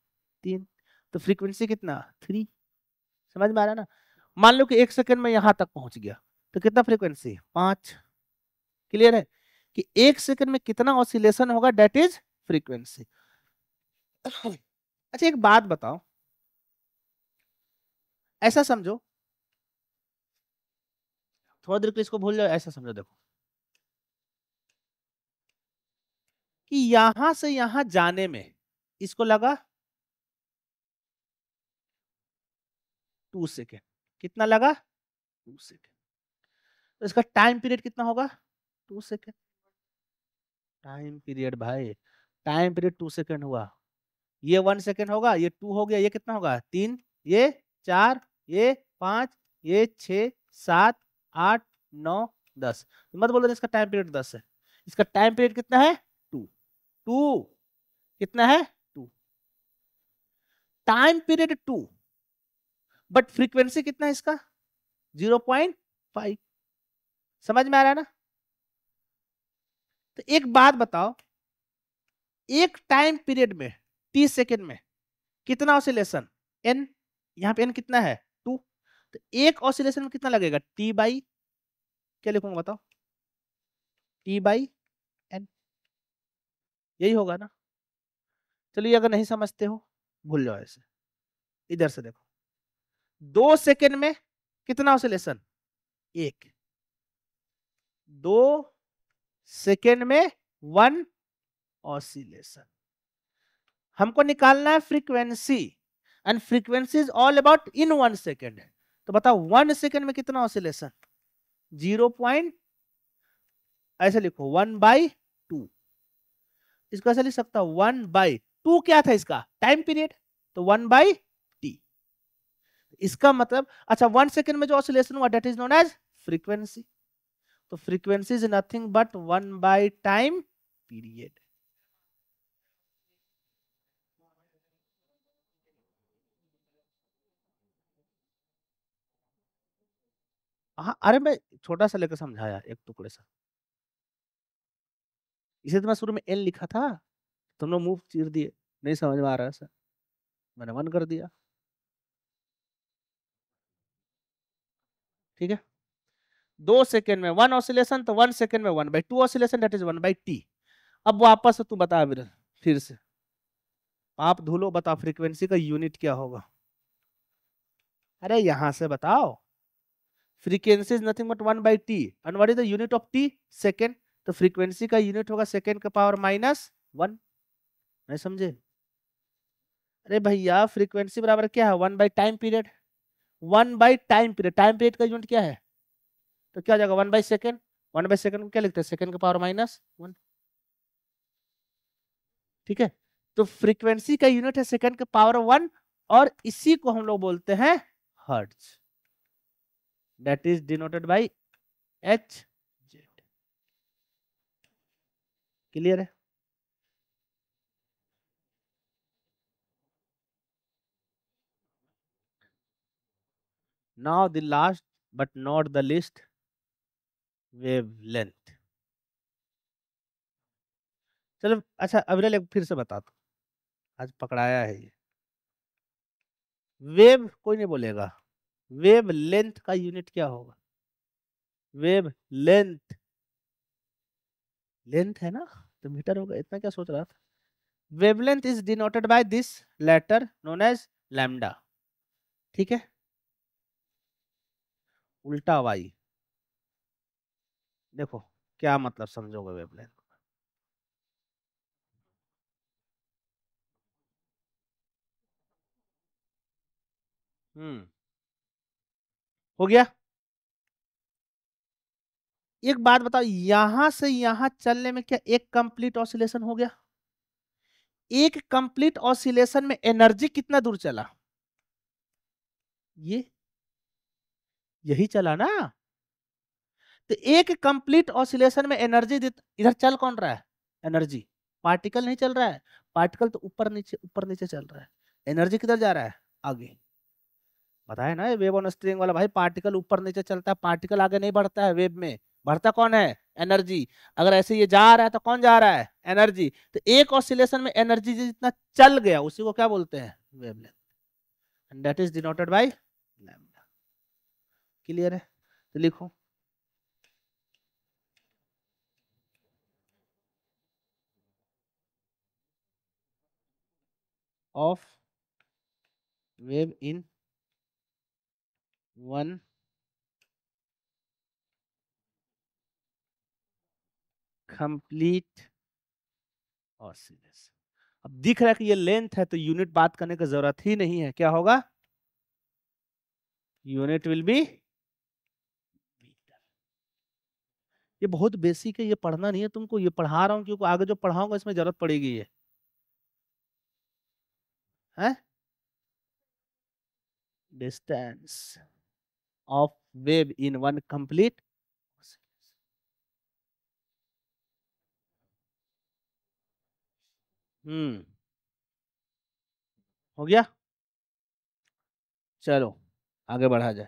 Speaker 1: तीन तो फ्रीक्वेंसी कितना थ्री समझ में आ रहा ना मान लो कि एक सेकेंड में यहां तक पहुंच गया तो कितना फ्रीक्वेंसी पांच क्लियर है कि एक सेकेंड में कितना ऑसिलेशन होगा डेट इज फ्रीक्वेंसी (coughs) अच्छा एक बात बताओ ऐसा समझो थोड़ा देर इसको भूल जाओ ऐसा समझो देखो कि यहां से यहां जाने में इसको लगा टू सेकेंड कितना लगा टू सेकेंड तो इसका टाइम पीरियड कितना होगा टू सेकेंड टाइम पीरियड भाई टाइम पीरियड टू सेकेंड हुआ ये वन सेकेंड होगा ये टू हो गया ये कितना होगा तीन ये चार ये पांच ये छ सात आठ नौ दस तो मत बोलो इसका टाइम पीरियड दस है इसका टाइम पीरियड कितना है टू टू कितना है two time period two but frequency कितना है इसका जीरो पॉइंट फाइव समझ में आ रहा है ना तो एक बात बताओ एक टाइम पीरियड में तीस सेकेंड में कितना ऑसिलेशन एन यहाँ पे एन कितना है टू तो एक ऑसिलेशन में कितना लगेगा टी बाई क्या लिखूंगा बताओ टी बाई एन यही होगा ना चलिए अगर नहीं समझते हो भूल जाओ ऐसे इधर से देखो दो सेकेंड में कितना ऑसिलेशन एक दो सेकेंड में वन ऑसिलेशन हमको निकालना है frequency and frequency is all about in one second है तो बताओ वन सेकेंड में कितना ऑसिलेशन जीरो पॉइंट ऐसे लिखो वन बाई टू इसको ऐसे लिख सकता हूं वन बाई टू क्या था इसका टाइम पीरियड तो वन बाई टी इसका मतलब अच्छा वन सेकेंड में जो ऑसिलेशन हुआ that is known as frequency तो frequency is nothing but one by time period हाँ अरे मैं छोटा सा लेकर समझाया एक टुकड़े सा इसे तो मैं शुरू में एन लिखा था तुम लोग मुंह चीर दिए नहीं समझ में आ रहा सर मैंने मन कर दिया ठीक है दो सेकेंड में वन ऑसिलेशन तो वन सेकेंड में one by two oscillation that is one by T अब वापस तू बता फिर से आप धुलो बताओ फ्रीक्वेंसी का यूनिट क्या होगा अरे यहां से बताओ frequency is nothing but one by T and what is the unit of T second तो फ्रीक्वेंसी का यूनिट होगा सेकेंड का पावर माइनस वन नहीं समझे अरे भैया फ्रीक्वेंसी बराबर क्या है one by time period one by time period time period का यूनिट क्या है तो क्या हो जाएगा one by second one by second को क्या लिखते हैं सेकेंड का पावर माइनस वन ठीक है तो फ्रीक्वेंसी का यूनिट है सेकेंड का पावर वन और इसी को हम लोग बोलते हैं hertz that is denoted by H Z clear है now the last but not the least wavelength चलो अच्छा अविरल एक फिर से बता दो आज पकड़ाया है ये वेव कोई नहीं बोलेगा वेव लेंथ का यूनिट क्या होगा वेव लेंथ लेंथ है ना तो मीटर होगा इतना क्या सोच रहा था length is denoted by this letter known as lambda ठीक है उल्टा वाई देखो क्या मतलब समझोगे लेंथ हम्म हो गया एक बात बताओ यहां से यहां चलने में क्या एक कंप्लीट ऑसिलेशन हो गया एक कंप्लीट ऑसिलेशन में एनर्जी कितना दूर चला ये यही चला ना तो एक कंप्लीट ऑसिलेशन में एनर्जी इधर चल कौन रहा है एनर्जी पार्टिकल नहीं चल रहा है पार्टिकल तो ऊपर नीचे ऊपर नीचे चल रहा है एनर्जी किधर जा रहा है आगे पता है ना वेब ऑन स्ट्रिंग वाला भाई पार्टिकल ऊपर नीचे चलता है पार्टिकल आगे नहीं बढ़ता है वेब में बढ़ता कौन है एनर्जी अगर ऐसे ये जा रहा है तो कौन जा रहा है एनर्जी तो एक ऑसिलेशन में एनर्जी जितना चल गया उसी को क्या बोलते हैं wavelength and that is denoted by lambda clear है तो लिखो of wave in one complete oscillation अब दिख रहा है कि ये लेंथ है तो यूनिट बात करने की जरूरत ही नहीं है क्या होगा यूनिट विल बी ये बहुत बेसिक है ये पढ़ना नहीं है तुमको ये पढ़ा रहा हूं क्योंकि आगे जो पढ़ाऊंगा इसमें जरूरत पड़ेगी ये है distance of wave in one complete hmm हो गया चलो आगे बढ़ा जाए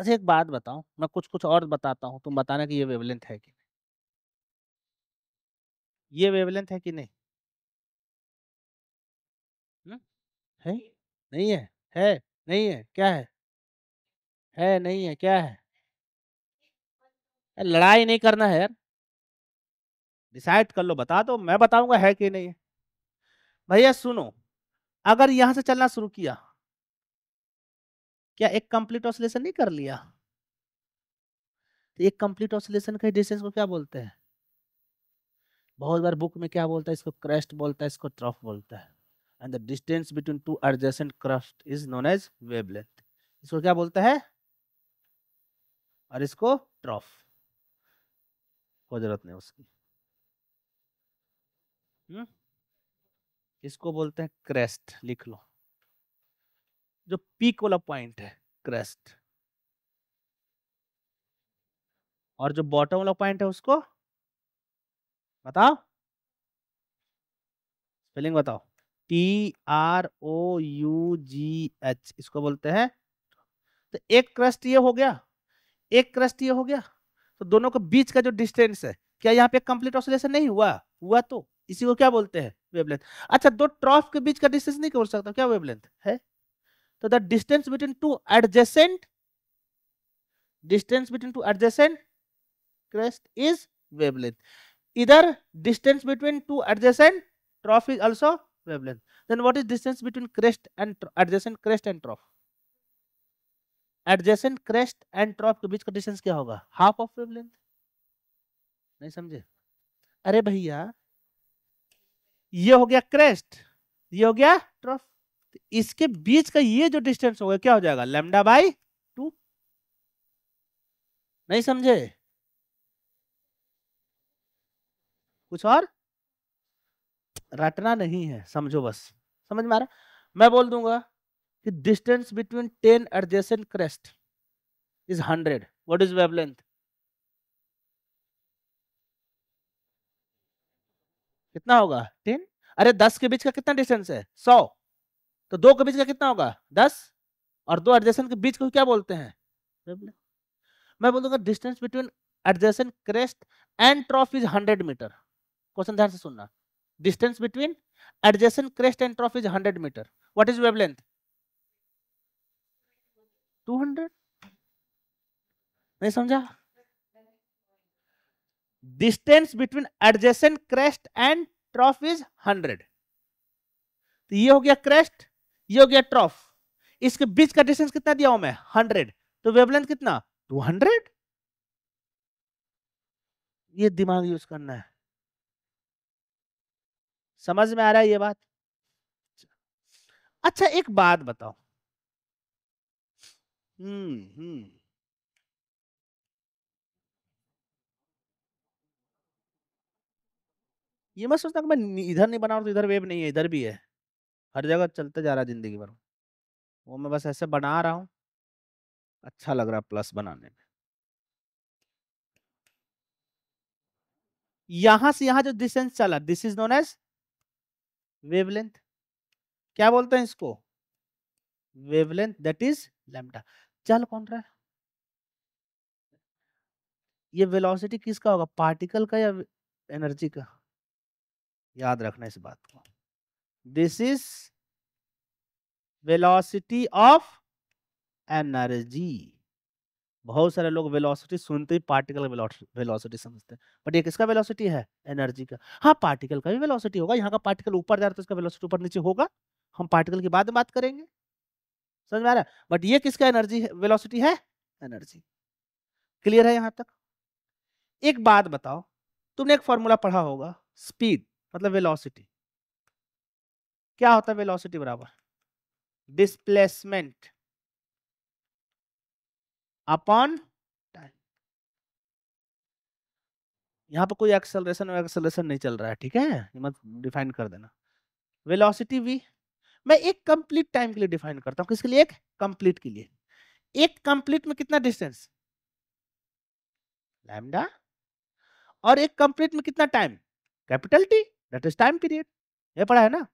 Speaker 1: अच्छा एक बात बताऊं मैं कुछ कुछ और बताता हूं तुम बताना कि ये वेवलेंथ है कि ये वेवलेंथ है कि नहीं है नहीं है है नहीं है क्या है है नहीं है क्या है लड़ाई नहीं करना है यार डिसाइड कर लो बता दो मैं बताऊंगा है कि नहीं है भैया सुनो अगर यहां से चलना शुरू किया क्या एक कंप्लीट ऑसिलेशन नहीं कर लिया तो एक कंप्लीट ऑसिलेशन के डिस्टेंस को क्या बोलते हैं बहुत बार बुक में क्या बोलता है इसको क्रस्ट बोलता है इसको ट्रफ बोलता है and the distance between two adjacent crest is known as wavelength इसको क्या बोलता है और इसको ट्रफ कोई जरूरत नहीं उसकी हुँ? हम्म? इसको बोलते हैं क्रेस्ट लिख लो जो पीक वाला पॉइंट है क्रेस्ट और जो बॉटम वाला पॉइंट है उसको बताओ स्पेलिंग बताओ T R O U G H इसको बोलते हैं तो एक क्रस्ट ये हो गया एक क्रस्ट ये हो गया तो दोनों के बीच का जो डिस्टेंस है क्या यहाँ पे कंप्लीट ऑसिलेशन नहीं हुआ हुआ तो इसी को क्या बोलते हैं वेवलेंथ अच्छा दो ट्रॉफ के बीच का डिस्टेंस नहीं कर सकता क्या वेवलेंथ है तो the distance between two adjacent distance between two adjacent crest is wavelength either distance between two adjacent trough is also wavelength then what is distance between crest and adjacent crest and trough adjacent crest and trough के बीच का distance क्या होगा half of wavelength नहीं समझे अरे भैया ये हो गया क्रेस्ट ये हो गया ट्रॉफ इसके बीच का ये जो डिस्टेंस होगा क्या हो जाएगा लेमडा बाई टू नहीं समझे कुछ और रटना नहीं है समझो बस समझ में आ रहा मैं बोल दूंगा कि distance between ten adjacent crest is hundred what is wavelength कितना होगा टेन अरे दस के बीच का कितना डिस्टेंस है सौ तो दो के बीच का कितना होगा दस और दो एडजेसेंट के बीच को क्या बोलते हैं मैं बोलूंगा distance between adjacent crest and trough is hundred metre question ध्यान से सुनना distance between and trough is hundred metre what is wavelength two hundred नहीं समझा distance between adjacent crest and trough is hundred तो ये हो गया crest ये हो गया ट्रॉफ इसके बीच का डिस्टेंस कितना दिया हूं मैं हंड्रेड तो वेवलेंथ कितना हंड्रेड ये दिमाग यूज करना है समझ में आ रहा है ये बात अच्छा एक बात बताओ हम्म हम्म ये मैं सोचता कि मैं इधर नहीं बना रहा तो इधर वेब नहीं है इधर भी है हर जगह चलते जा रहा है जिंदगी भर वो मैं बस ऐसे बना रहा हूँ अच्छा लग रहा प्लस बनाने में यहां से यहां जो डिस्टेंस चला this is known as wavelength क्या बोलते हैं इसको वेवलेंथ दैट इज लैम्डा चल कौन रहा है ये वेलोसिटी किसका होगा पार्टिकल का या एनर्जी का याद रखना इस बात को this is velocity of energy बहुत सारे लोग वेलोसिटी सुनते ही पार्टिकल वेलोसिटी समझते हैं बट ये किसका वेलोसिटी है एनर्जी का हाँ पार्टिकल का भी वेलोसिटी होगा यहाँ का पार्टिकल ऊपर जा रहा है तो इसका वेलोसिटी ऊपर नीचे होगा हम पार्टिकल की बाद में बात करेंगे समझ में आ रहा है बट ये किसका एनर्जी वेलोसिटी है एनर्जी क्लियर है यहाँ तक एक बात बताओ तुमने एक फॉर्मूला पढ़ा होगा स्पीड मतलब वेलोसिटी क्या होता है वेलोसिटी बराबर डिस्प्लेसमेंट अपॉन टाइम यहां पर कोई एक्सेलरेशन और एक्सेलरेशन नहीं चल रहा है ठीक है मत डिफाइन कर देना वेलोसिटी वी मैं एक कंप्लीट टाइम के लिए डिफाइन करता हूं किसके लिए एक कंप्लीट के लिए एक कंप्लीट में कितना डिस्टेंस लैम्डा और एक कंप्लीट में कितना time capital T that is time period ये पढ़ा है ना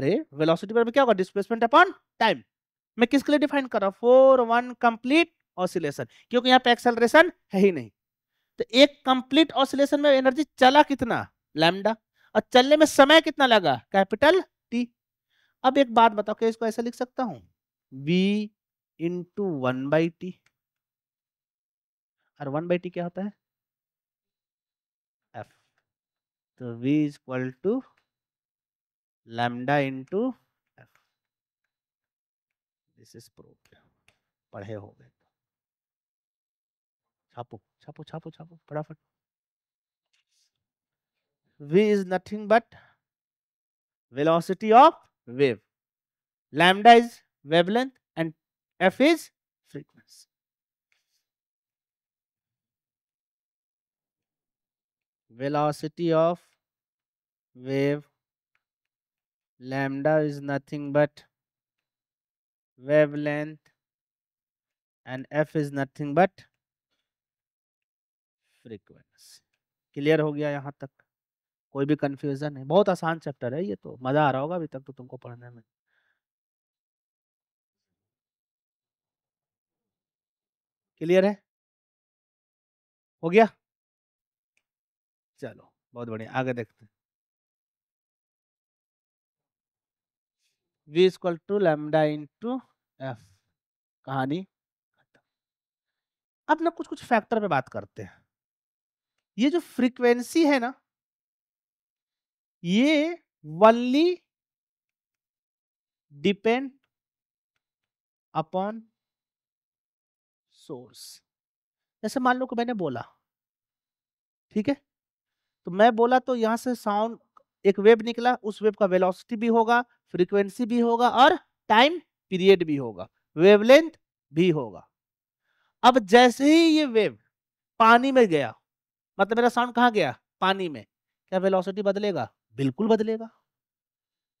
Speaker 1: अरे वेलोसिटी पर क्या होगा डिस्प्लेसमेंट अपॉन टाइम मैं किसके लिए डिफाइन कर रहा हूँ फोर वन कंप्लीट ऑसिलेशन क्योंकि यहाँ पे एक्सेलरेशन है ही नहीं तो एक कंप्लीट ऑसिलेशन में एनर्जी चला कितना लैमडा और चलने में समय कितना लगा कैपिटल टी अब एक बात बताओ क्या इसको ऐसा लिख सकता हूं V into one by T और वन बाई टी क्या होता है एफ तो V is equal to lambda into analysis program पढ़े हो गए तो छापो छापो छापो छापो फटाफट V is nothing but velocity of wave lambda is wavelength and F is frequency velocity of wave lambda is nothing but wavelength and f is nothing but frequency clear हो गया यहाँ तक कोई भी कंफ्यूजन है बहुत आसान चैप्टर है ये तो मजा आ रहा होगा अभी तक तो तुमको पढ़ने में क्लियर है हो गया चलो बहुत बढ़िया आगे देखते हैं v equal to lambda into F कहानी अब ना कुछ कुछ फैक्टर पे बात करते हैं ये जो फ्रीक्वेंसी है ना ये वनली डिपेंड अपॉन सोर्स जैसे मान लो कि मैंने बोला ठीक है तो मैं बोला तो यहां से साउंड एक वेव निकला उस वेव का वेलोसिटी भी होगा फ्रीक्वेंसी भी होगा और टाइम पीरियड भी होगा वेवलेंथ भी होगा अब जैसे ही ये वेव पानी में गया मतलब मेरा साउंड कहाँ गया पानी में क्या वेलोसिटी बदलेगा बिल्कुल बदलेगा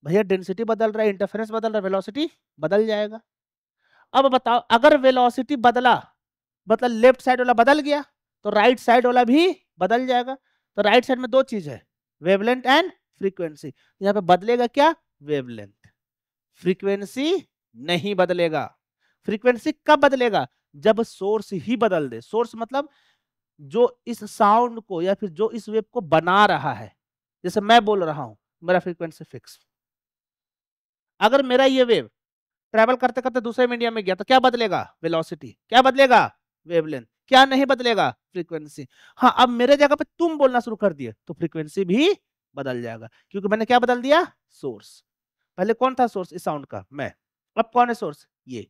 Speaker 1: भैया डेंसिटी बदल रहा है इंटरफेरेंस बदल रहा है वेलोसिटी बदल जाएगा अब बताओ अगर वेलोसिटी बदला मतलब लेफ्ट साइड वाला बदल गया तो राइट साइड वाला भी बदल जाएगा तो राइट साइड में दो चीज है वेवलेंथ एंड फ्रीक्वेंसी यहाँ पे बदलेगा क्या वेवलेंथ फ्रीक्वेंसी नहीं बदलेगा फ्रीक्वेंसी कब बदलेगा जब सोर्स ही बदल दे सोर्स मतलब जो इस साउंड को या फिर जो इस वेव को बना रहा है जैसे मैं बोल रहा हूं मेरा फ्रीक्वेंसी फिक्स अगर मेरा ये वेव ट्रेवल करते करते दूसरे मीडिया में गया तो क्या बदलेगा वेलोसिटी क्या बदलेगा वेवलेंथ क्या नहीं बदलेगा फ्रीक्वेंसी हाँ अब मेरे जगह पे तुम बोलना शुरू कर दिए तो फ्रीक्वेंसी भी बदल जाएगा क्योंकि मैंने क्या बदल दिया सोर्स पहले कौन था सोर्स इस साउंड का मैं अब कौन है सोर्स ये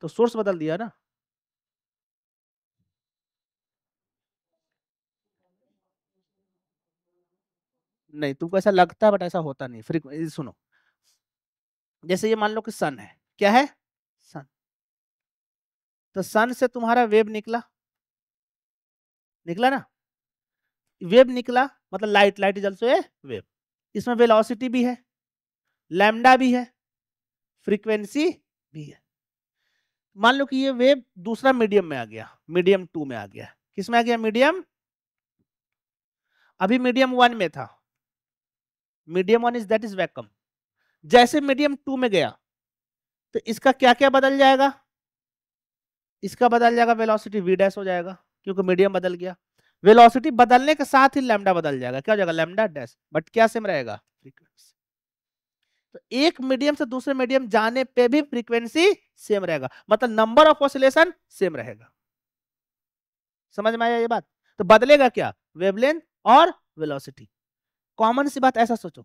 Speaker 1: तो सोर्स बदल दिया ना नहीं तुमको ऐसा लगता है बट ऐसा होता नहीं फ्रीक्वेंसी सुनो जैसे ये मान लो कि सन है क्या है सन तो सन से तुम्हारा वेब निकला निकला ना वेब निकला मतलब light light is also a wave इसमें वेलोसिटी भी है लैमडा भी है फ्रीक्वेंसी भी है मान लो कि ये वेव दूसरा मीडियम में आ गया मीडियम टू में आ गया किस में आ गया मीडियम अभी मीडियम वन में था medium one is that is vacuum जैसे मीडियम टू में गया तो इसका क्या क्या बदल जाएगा इसका बदल जाएगा वेलोसिटी वी डैश हो जाएगा क्योंकि मीडियम बदल गया वेलोसिटी बदलने के साथ ही लेमडा बदल जाएगा क्या हो जाएगा लेमडा डैश बट क्या सेम रहेगा फ्रीक्वेंसी तो एक मीडियम से दूसरे मीडियम जाने पे भी फ्रीक्वेंसी सेम रहेगा मतलब नंबर ऑफ ऑसिलेशन सेम रहेगा समझ में आया ये बात तो बदलेगा क्या वेवलेंथ और वेलोसिटी कॉमन सी बात ऐसा सोचो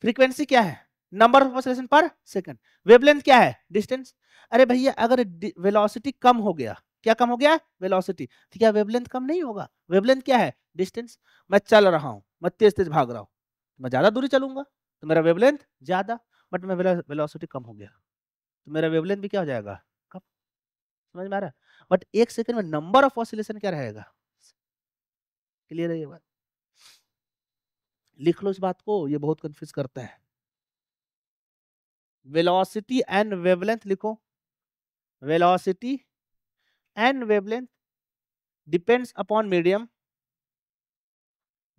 Speaker 1: फ्रीक्वेंसी क्या है number of oscillation per second wavelength क्या है डिस्टेंस अरे भैया अगर वेलोसिटी कम हो गया क्या कम हो गया वेलोसिटी ठीक है वेवलेंथ कम नहीं होगा वेवलेंथ क्या है डिस्टेंस मैं चल रहा हूँ मैं तेज तेज भाग रहा हूँ तो मैं ज़्यादा दूरी चलूंगा तो मेरा वेवलेंथ ज़्यादा बट मैं वेलोसिटी कम हो गया तो मेरा वेवलेंथ भी क्या हो जाएगा कम समझ में आ रहा है बट एक सेकंड में नंबर ऑफ ऑसिलेशन क्या रहेगा क्लियर है ये बात लिख लो इस बात को ये बहुत कंफ्यूज करते हैं वेलोसिटी एंड वेवलेंथ लिखो velocity and wavelength depends upon medium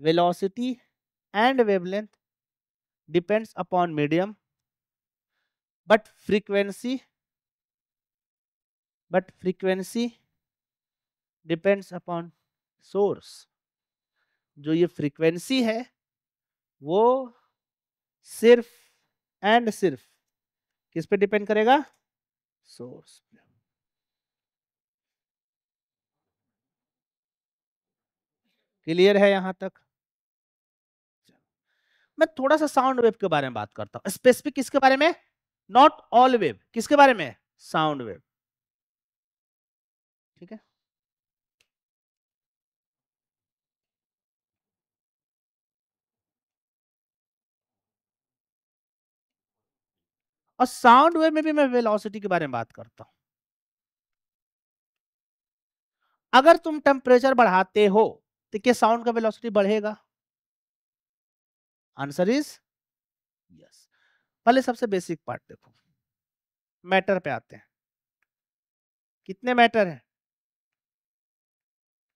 Speaker 1: velocity and wavelength depends upon medium but frequency but frequency depends upon source जो ये frequency है वो सिर्फ एंड सिर्फ किस पे डिपेंड करेगा सोर्स क्लियर है यहाँ तक मैं थोड़ा सा साउंड वेव के बारे में बात करता हूँ स्पेसिफिक किसके बारे में नॉट ऑल वेव किसके बारे में साउंड वेव ठीक है और साउंड वेव में भी मैं वेलोसिटी के बारे में बात करता हूं अगर तुम टेम्परेचर बढ़ाते हो तो क्या साउंड का वेलोसिटी बढ़ेगा आंसर इज यस पहले सबसे बेसिक पार्ट देखो मैटर पे आते हैं कितने मैटर हैं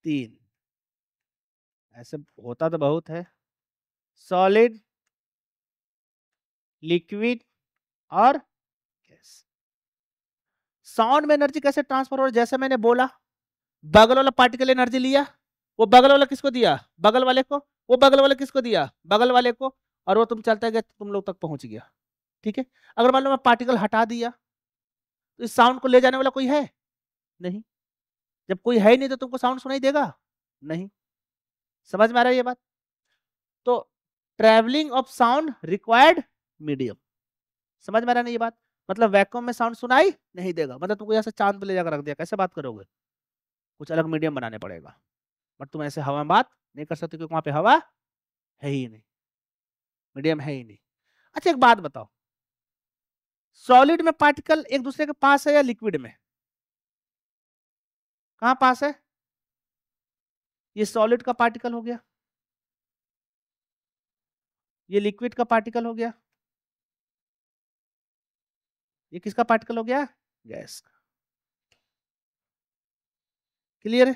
Speaker 1: तीन ऐसे होता तो बहुत है सॉलिड लिक्विड और गैस साउंड में एनर्जी कैसे ट्रांसफर हो जैसे मैंने बोला बगल वाला पार्टिकल एनर्जी लिया वो बगल वाला किसको दिया बगल वाले को वो बगल वाले किसको दिया बगल वाले को और वो तुम चलते गए तुम लोग तक पहुंच गया ठीक है अगर मान लो मैं पार्टिकल हटा दिया तो इस साउंड को ले जाने वाला कोई है नहीं जब कोई है ही नहीं तो तुमको साउंड सुनाई देगा नहीं समझ में आ रहा है ये बात तो travelling of sound required medium समझ में आ रहा है ये बात मतलब वैक्यूम में साउंड सुनाई नहीं देगा मतलब तुमको यहाँ से चांद पे ले जाकर रख दिया कैसे बात करोगे कुछ अलग मीडियम बनाने पड़ेगा बट तुम ऐसे हवा में बात नहीं कर सकते क्योंकि वहां पे हवा है ही नहीं मीडियम है ही नहीं अच्छा एक बात बताओ सॉलिड में पार्टिकल एक दूसरे के पास है या लिक्विड में कहा पास है ये सॉलिड का पार्टिकल हो गया ये लिक्विड का पार्टिकल हो गया ये किसका पार्टिकल हो गया गैस का क्लियर है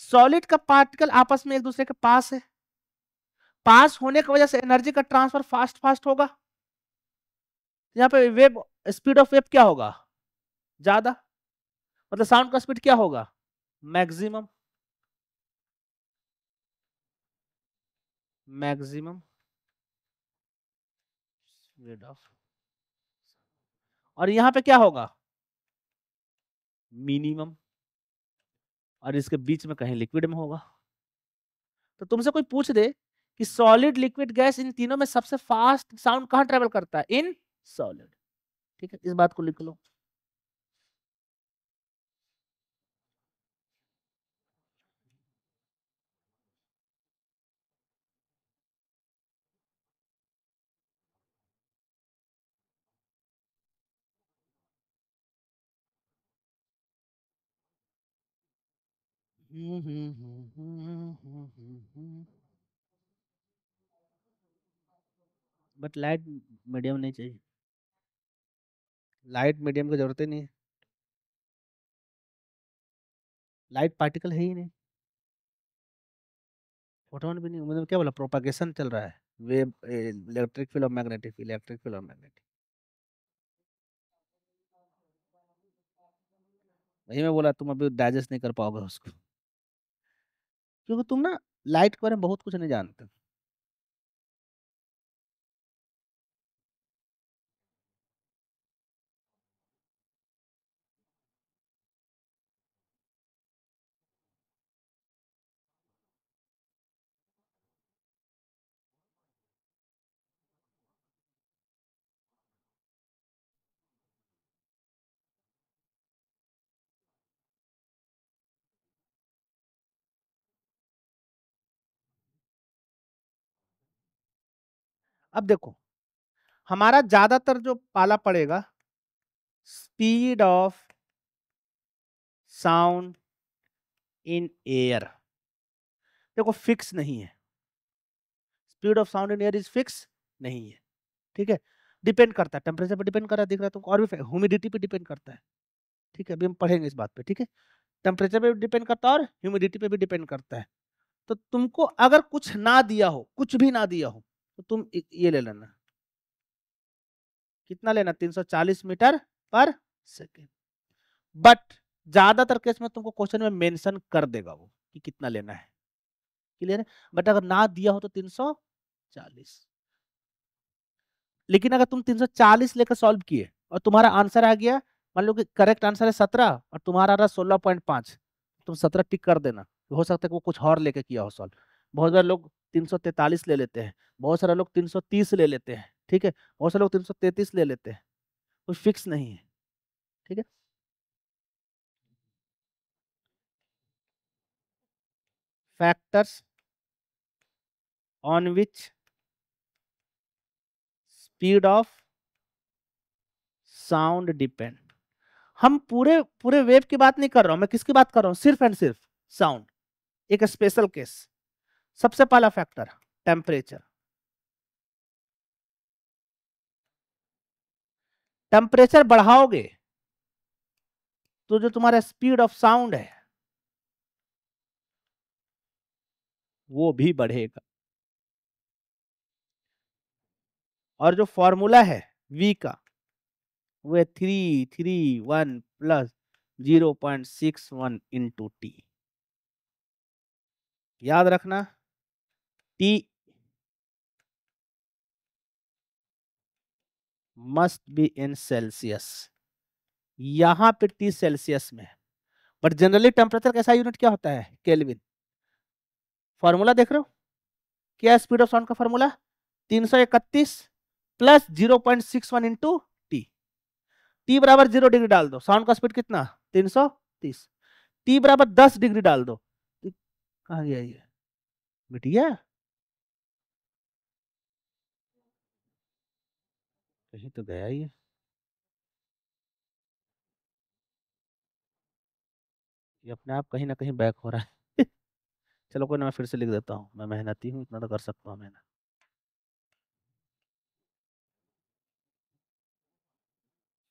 Speaker 1: सॉलिड का पार्टिकल आपस में एक दूसरे के पास है पास होने की वजह से एनर्जी का ट्रांसफर फास्ट फास्ट होगा यहाँ पे वेब स्पीड ऑफ वेब क्या होगा ज्यादा मतलब साउंड का स्पीड क्या होगा मैक्सिमम मैक्सिमम स्पीड ऑफ और यहां पे क्या होगा मिनिमम और इसके बीच में कहीं लिक्विड में होगा तो तुमसे कोई पूछ दे कि सॉलिड लिक्विड गैस इन तीनों में सबसे फास्ट साउंड कहाँ ट्रेवल करता है इन सॉलिड ठीक है इस बात को लिख लो बट लाइट मीडियम नहीं चाहिए लाइट मीडियम की जरूरत ही नहीं है लाइट पार्टिकल है ही नहीं फोटोन भी नहीं मतलब क्या बोला प्रोपागेशन चल रहा है वेव इलेक्ट्रिक फील्ड और मैग्नेटिक इलेक्ट्रिक फील्ड और मैग्नेटिक वही मैं बोला तुम अभी डाइजेस्ट नहीं कर पाओगे उसको क्योंकि तुम ना लाइट के बारे में बहुत कुछ नहीं जानते अब देखो हमारा ज्यादातर जो पाला पड़ेगा speed of sound in air देखो फिक्स नहीं है speed of sound in air is fix नहीं है ठीक है डिपेंड करता है टेम्परेचर पे डिपेंड कर रहा है दिख रहा है तुमको और भी ह्यूमिडिटी पे डिपेंड करता है ठीक है अभी हम पढ़ेंगे इस बात पे ठीक है टेम्परेचर पे भी डिपेंड करता है और ह्यूमिडिटी पे भी डिपेंड करता है तो तुमको अगर कुछ ना दिया हो कुछ भी ना दिया हो तो तुम ये ले लेना कितना लेना 340 मीटर पर सेकेंड बट ज्यादातर केस में तुमको क्वेश्चन में मेंशन कर देगा वो कि कितना लेना है क्लियर है बट अगर ना दिया हो तो 340 लेकिन अगर तुम 340 लेकर सॉल्व किए और तुम्हारा आंसर आ गया मान लो कि करेक्ट आंसर है 17 और तुम्हारा आ रहा सोलह तुम 17 टिक कर देना हो सकता है कि वो कुछ और लेके किया हो सॉल्व बहुत बार लोग 343 ले लेते हैं बहुत सारे लोग 330 ले लेते हैं ठीक है बहुत सारे लोग 333 ले लेते हैं कुछ फिक्स नहीं है ठीक है factors on which speed of sound depend हम पूरे पूरे वेव की बात नहीं कर रहा हूं मैं किसकी बात कर रहा हूं सिर्फ एंड सिर्फ साउंड एक स्पेशल केस सबसे पहला फैक्टर टेम्परेचर टेम्परेचर बढ़ाओगे तो जो तुम्हारा स्पीड ऑफ साउंड है वो भी बढ़ेगा और जो फॉर्मूला है वी का वो three three one plus zero point six one into T याद रखना T must be in Celsius यहां पे टी सेल्सियस में बट जनरली टेम्परेचर कैसा यूनिट क्या होता है केल्विन फॉर्मूला देख रहे हो क्या स्पीड ऑफ साउंड का फॉर्मूला तीन सौ इकतीस plus zero point six one into T T बराबर जीरो डिग्री डाल दो साउंड का स्पीड कितना तीन सौ तीस टी बराबर दस डिग्री डाल दो कहा गया ये मिट गया कहीं तो गया ही है ये अपने आप कहीं ना कहीं बैक हो रहा है (laughs) चलो कोई ना मैं फिर से लिख देता हूँ मैं मेहनती हूँ इतना तो कर सकता हूँ मेहनत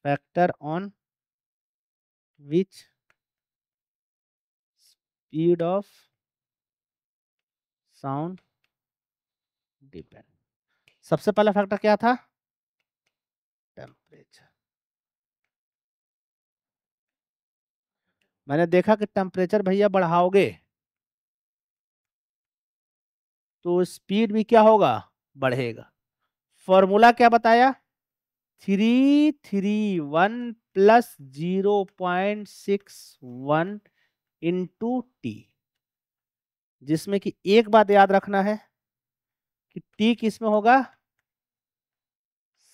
Speaker 1: factor on which speed of sound depend सबसे पहला फैक्टर क्या था टेम्परेचर मैंने देखा कि टेम्परेचर भैया बढ़ाओगे तो स्पीड भी क्या होगा बढ़ेगा फॉर्मूला क्या बताया three three one plus zero point six one into T जिसमें कि एक बात याद रखना है कि टी किसमें होगा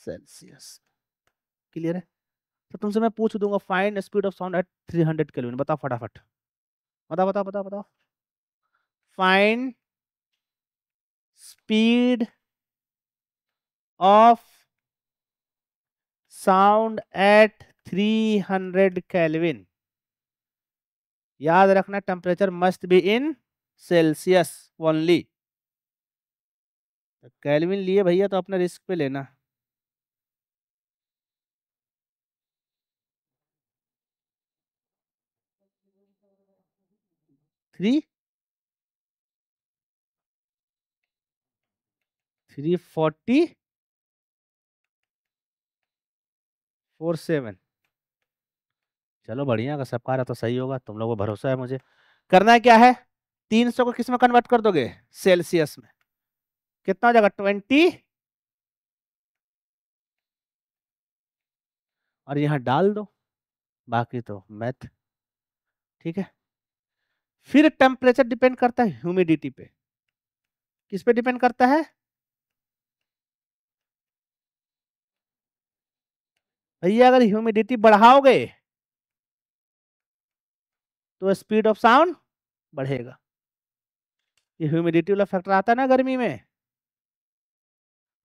Speaker 1: सेल्सियस में क्लियर है तो तुमसे मैं पूछ दूंगा fine speed of sound at three 300 Kelvin बताओ फटाफट बताओ बताओ बताओ बताओ fine speed of sound at three hundred Kelvin याद रखना temperature must be in Celsius only Kelvin लिए भैया तो अपने रिस्क पे लेना three three forty four seven चलो बढ़िया अगर सबका रहा तो सही होगा तुम लोगों को भरोसा है मुझे करना है क्या है तीन सौ को किस में कन्वर्ट कर दोगे सेल्सियस में कितना हो जाएगा ट्वेंटी और यहाँ डाल दो बाकी तो मैथ ठीक है फिर टेम्परेचर डिपेंड करता है ह्यूमिडिटी पे किस पे डिपेंड करता है भैया अगर ह्यूमिडिटी बढ़ाओगे तो स्पीड ऑफ साउंड बढ़ेगा ये ह्यूमिडिटी वाला फैक्टर आता है ना गर्मी में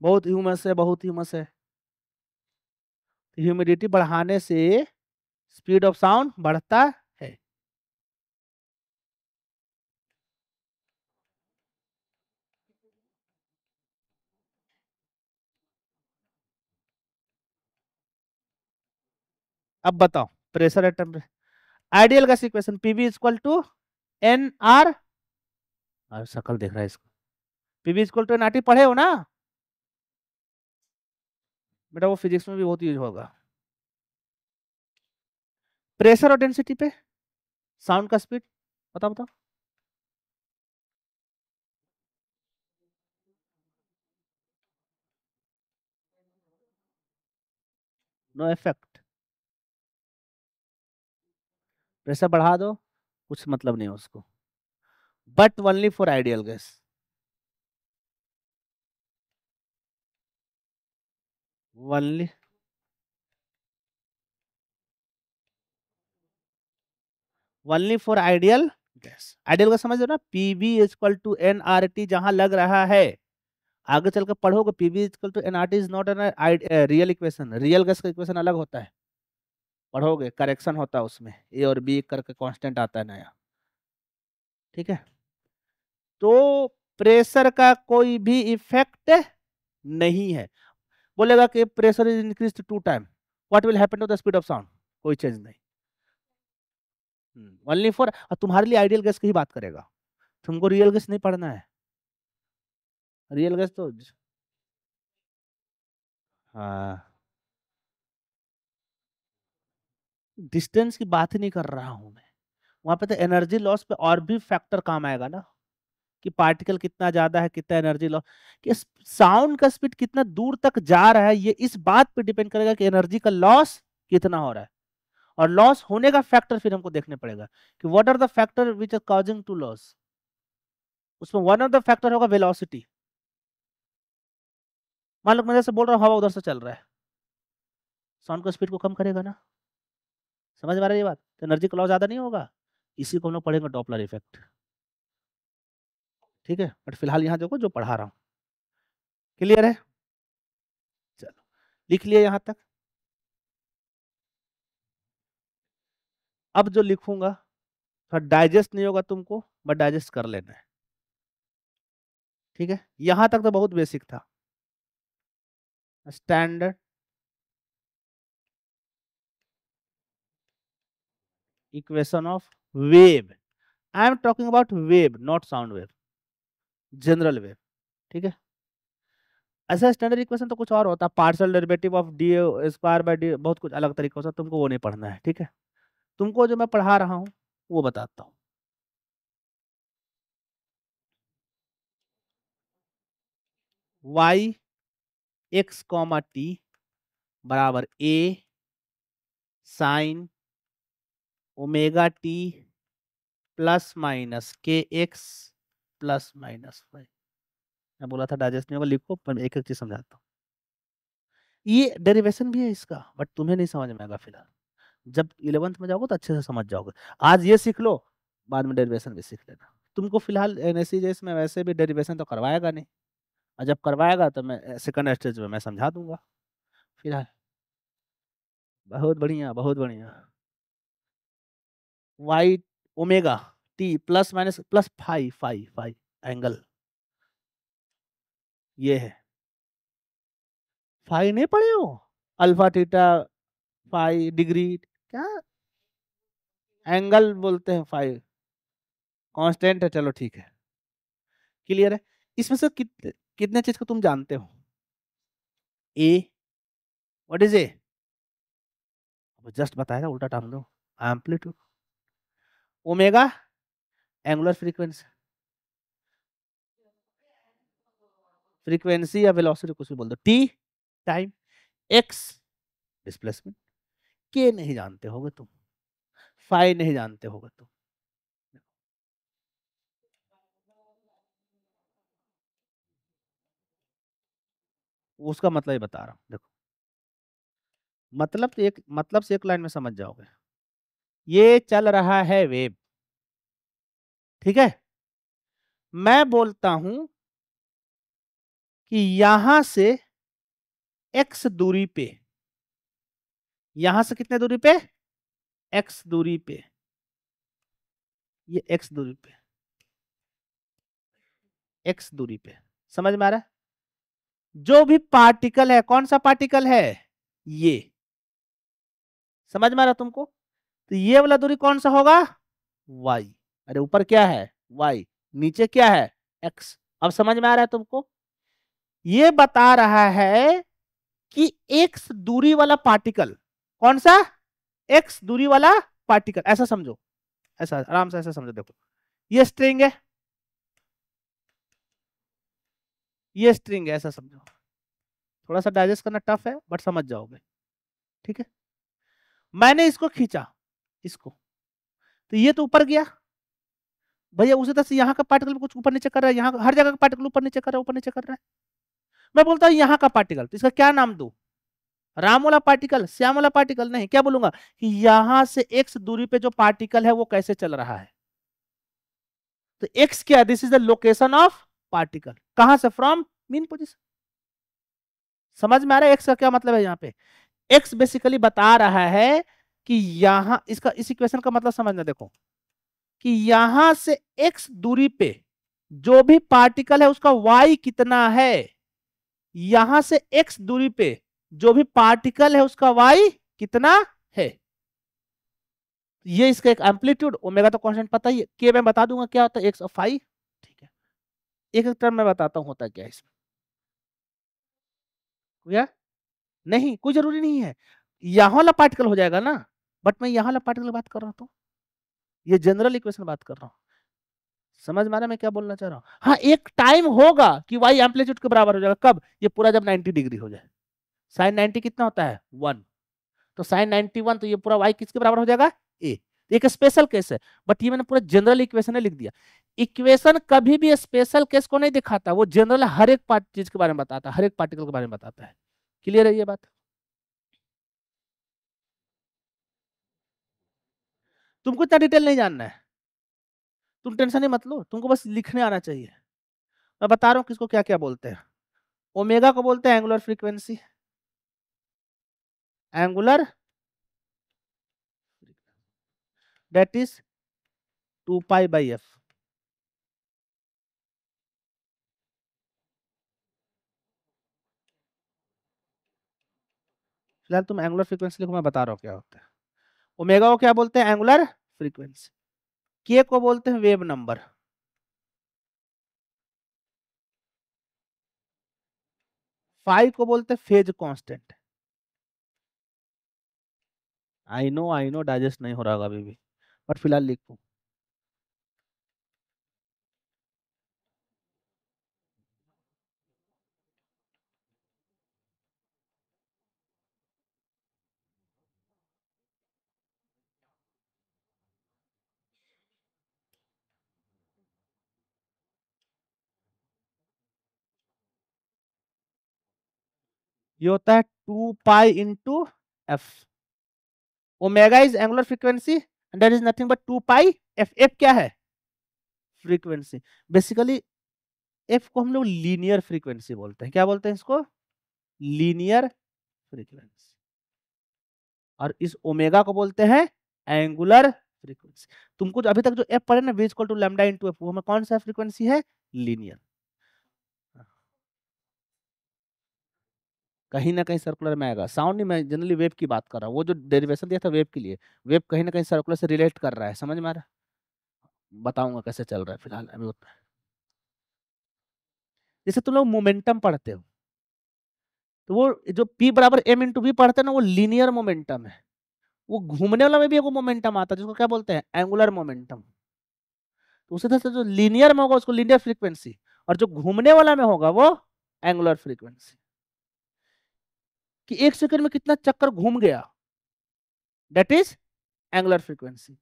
Speaker 1: बहुत ह्यूमस है बहुत ह्यूमस है ह्यूमिडिटी तो बढ़ाने से स्पीड ऑफ साउंड बढ़ता अब बताओ pressure atom temperature ideal gas equation PV equal to N R सकल देख रहा है इसको PV equal to N R T पढ़े हो ना बेटा वो फिजिक्स में भी बहुत यूज होगा प्रेशर और डेंसिटी पे साउंड का स्पीड बताओ बताओ नो इफेक्ट प्रेशर बढ़ा दो कुछ मतलब नहीं है उसको but only for ideal gas only only for ideal gas ideal gas समझ लो ना P V equal to N R T जहां लग रहा है आगे चलकर पढ़ोगे P V equal to N R T is not an real equation real gas का इक्वेशन अलग होता है पढ़ोगे करेक्शन होता है उसमें ए और बी करके कांस्टेंट आता है नया ठीक है तो प्रेशर का कोई भी इफेक्ट नहीं है बोलेगा कि pressure is increase two time what will happen to the speed of sound कोई चेंज नहीं ओनली हम्म, फॉर तुम्हारे लिए आइडियल गैस की ही बात करेगा तुमको रियल गैस नहीं पढ़ना है रियल गैस तो हाँ डिस्टेंस की बात ही नहीं कर रहा हूं मैं वहां पे तो एनर्जी लॉस पे और भी फैक्टर काम आएगा ना कि पार्टिकल कितना ज्यादा है कितना एनर्जी लॉस कि साउंड का स्पीड कितना दूर तक जा रहा है ये इस बात पे डिपेंड करेगा कि एनर्जी का लॉस कितना हो रहा है और लॉस होने का फैक्टर फिर हमको देखने पड़ेगा कि what are the factor which are causing to loss उसमें वन ऑफ द फैक्टर होगा वेलोसिटी मान लो मैं जैसे बोल रहा हूँ हवा उधर से चल रहा है साउंड का स्पीड को कम करेगा ना समझ पा रहे ये बात तो एनर्जी का लॉस ज़्यादा नहीं होगा इसी को हम लोग पढ़ेंगे डॉपलर इफेक्ट ठीक है बट फिलहाल यहाँ देखो जो पढ़ा रहा हूँ क्लियर है चलो लिख लिया यहाँ तक अब जो लिखूंगा थोड़ा तो डाइजेस्ट नहीं होगा तुमको बट डाइजेस्ट कर लेना है ठीक है यहां तक तो बहुत बेसिक था standard equation of wave i am talking about wave not sound wave general wave ठीक है ऐसा स्टैंडर्ड इक्वेशन तो कुछ और होता है partial derivative of D square by D बहुत कुछ अलग तरीका होता है तुमको वो नहीं पढ़ना है ठीक है तुमको जो मैं पढ़ा रहा हूं वो बताता हूं वाई एक्स कॉमा टी बराबर A sine omega T plus minus के एक्स प्लस माइनस वाई मैं बोला था डाइजेस्ट नहीं होगा लिखो पर एक एक चीज समझाता हूँ ये डेरिवेशन भी है इसका बट तुम्हें नहीं समझ में आएगा फिलहाल जब इलेवंथ में जाओगे तो अच्छे से समझ जाओगे आज ये सीख लो बाद में डेरिवेशन भी सीख लेना तुमको फिलहाल एन में वैसे भी डेरिवेशन तो करवाएगा नहीं और जब करवाएगा तो मैं सेकंड स्टेज में मैं समझा दूंगा फिलहाल बहुत बढ़िया बहुत बढ़िया Y omega T plus minus plus five five five angle ये है फाइव नहीं पढ़े हो अल्फा थीटा फाइव डिग्री क्या एंगल बोलते हैं फाइव कांस्टेंट है चलो ठीक है क्लियर है इसमें से कित, कितने चीज को तुम जानते हो A what is A just बताया उल्टा टांग दो amplitude omega angular frequency frequency या वेलोसिटी कुछ भी बोल दो टी टाइम एक्स डिस्प्लेसमेंट के नहीं जानते होगे तुम फाइव नहीं जानते होगे तुम उसका मतलब ही बता रहा हूं देखो मतलब तो एक मतलब से एक लाइन में समझ जाओगे ये चल रहा है वेब ठीक है मैं बोलता हूं कि यहां से एक्स दूरी पे यहां से कितने दूरी पे एक्स दूरी पे ये एक्स दूरी पे एक्स दूरी पे समझ में आ रहा है जो भी पार्टिकल है कौन सा पार्टिकल है ये समझ में आ रहा तुमको तो ये वाला दूरी कौन सा होगा वाई अरे ऊपर क्या है वाई नीचे क्या है एक्स अब समझ में आ रहा है तुमको ये बता रहा है कि एक्स दूरी वाला पार्टिकल कौन सा एक्स दूरी वाला पार्टिकल ऐसा समझो ऐसा आराम से ऐसा समझो देखो ये स्ट्रिंग है ये स्ट्रिंग है ऐसा समझो थोड़ा सा डाइजेस्ट करना टफ है बट समझ जाओगे ठीक है मैंने इसको खींचा इसको तो ये तो ऊपर गया भैया उसी तरह से तो यहाँ का पार्टिकल कुछ ऊपर नीचे कर रहा है यहाँ हर जगह का पार्टिकल ऊपर नीचे कर रहा है ऊपर नीचे कर रहा है मैं बोलता हूँ यहाँ का पार्टिकल तो इसका क्या नाम दो राम वाला पार्टिकल श्याम वाला पार्टिकल नहीं क्या बोलूंगा कि यहां से एक्स दूरी पे जो पार्टिकल है वो कैसे चल रहा है तो एक्स क्या this is the location of particle कहां से फ्रॉम मीन पोजिशन समझ में आ रहा है एक्स का क्या मतलब है यहाँ पे एक्स बेसिकली बता रहा है कि यहां इसका इस इक्वेशन का मतलब समझना देखो कि यहां से x दूरी पे जो भी पार्टिकल है उसका y कितना है यहां से x दूरी पे जो भी पार्टिकल है उसका y कितना है ये इसका एक एम्पलीट्यूड ओमेगा तो कांस्टेंट पता ही है के मैं बता दूंगा क्या होता है एक्स ऑफ फाइव ठीक है एक एक टर्म मैं बताता हूं होता क्या इसमें नहीं कोई जरूरी नहीं है यहां वाला पार्टिकल हो जाएगा ना बट मैं यहाँ वाला पार्टिकल बात कर रहा हूँ तो। ये जनरल इक्वेशन बात कर रहा हूँ समझ मारा मैं क्या बोलना चाह रहा हूँ हाँ एक टाइम होगा कि वाई एम्पलीट्यूड के बराबर हो जाएगा कब ये पूरा जब 90 डिग्री हो जाए साइन 90 कितना होता है वन तो साइन 91 तो ये पूरा वाई किसके बराबर हो जाएगा ए तो एक स्पेशल केस है बट ये मैंने पूरा जनरल इक्वेशन लिख दिया इक्वेशन कभी भी स्पेशल केस को नहीं दिखाता वो जनरल हर एक चीज के बारे में बताता है हर एक पार्टिकल के बारे में बताता है क्लियर है ये बात तुमको इतना डिटेल नहीं जानना है तुम टेंशन ही मत लो तुमको बस लिखने आना चाहिए मैं बता रहा हूँ किसको क्या क्या बोलते हैं ओमेगा को बोलते हैं angular frequency angular that is two pi by F फिलहाल तुम एंगुलर फ्रीक्वेंसी लिखो मैं बता रहा हूँ क्या होता है ओमेगा को क्या बोलते हैं एंगुलर फ्रीक्वेंसी के को बोलते हैं वेव नंबर फाइव को बोलते हैं phase constant I know I know digest नहीं हो रहा होगा अभी भी बट फिलहाल लिखू ये होता है two pi into F omega is angular frequency and that is nothing but two pi F F क्या है फ्रीक्वेंसी बेसिकली एफ को हम लोग लीनियर फ्रीक्वेंसी बोलते हैं क्या बोलते हैं इसको लीनियर फ्रीक्वेंसी और इस ओमेगा को बोलते हैं एंगुलर फ्रीक्वेंसी तुमको अभी तक जो एफ पड़े ना which call to lambda to F वो में कौन सा फ्रीक्वेंसी है लीनियर कहीं ना कहीं सर्कुलर में आएगा साउंड नहीं मैं जनरली वेब की बात कर रहा हूँ वो जो डेरिवेशन दिया था वेब के लिए वेब कहीं ना कहीं सर्कुलर से रिलेट कर रहा है समझ में आ रहा है बताऊंगा कैसे चल रहा है फिलहाल अभी उतना जैसे तुम लोग मोमेंटम पढ़ते हो तो वो जो पी बराबर एम इंटू वी पढ़ते हैं ना वो लीनियर मोमेंटम है वो घूमने वाला में भी एक मोमेंटम आता है जिसको क्या बोलते हैं एंगुलर मोमेंटम तो उसी तरह से जो लीनियर में होगा उसको लीनियर फ्रीक्वेंसी और जो घूमने वाला में होगा वो एंगुलर फ्रीक्वेंसी कि एक सेकंड में कितना चक्कर घूम गया डेट इज एंगुलर फ्रीक्वेंसी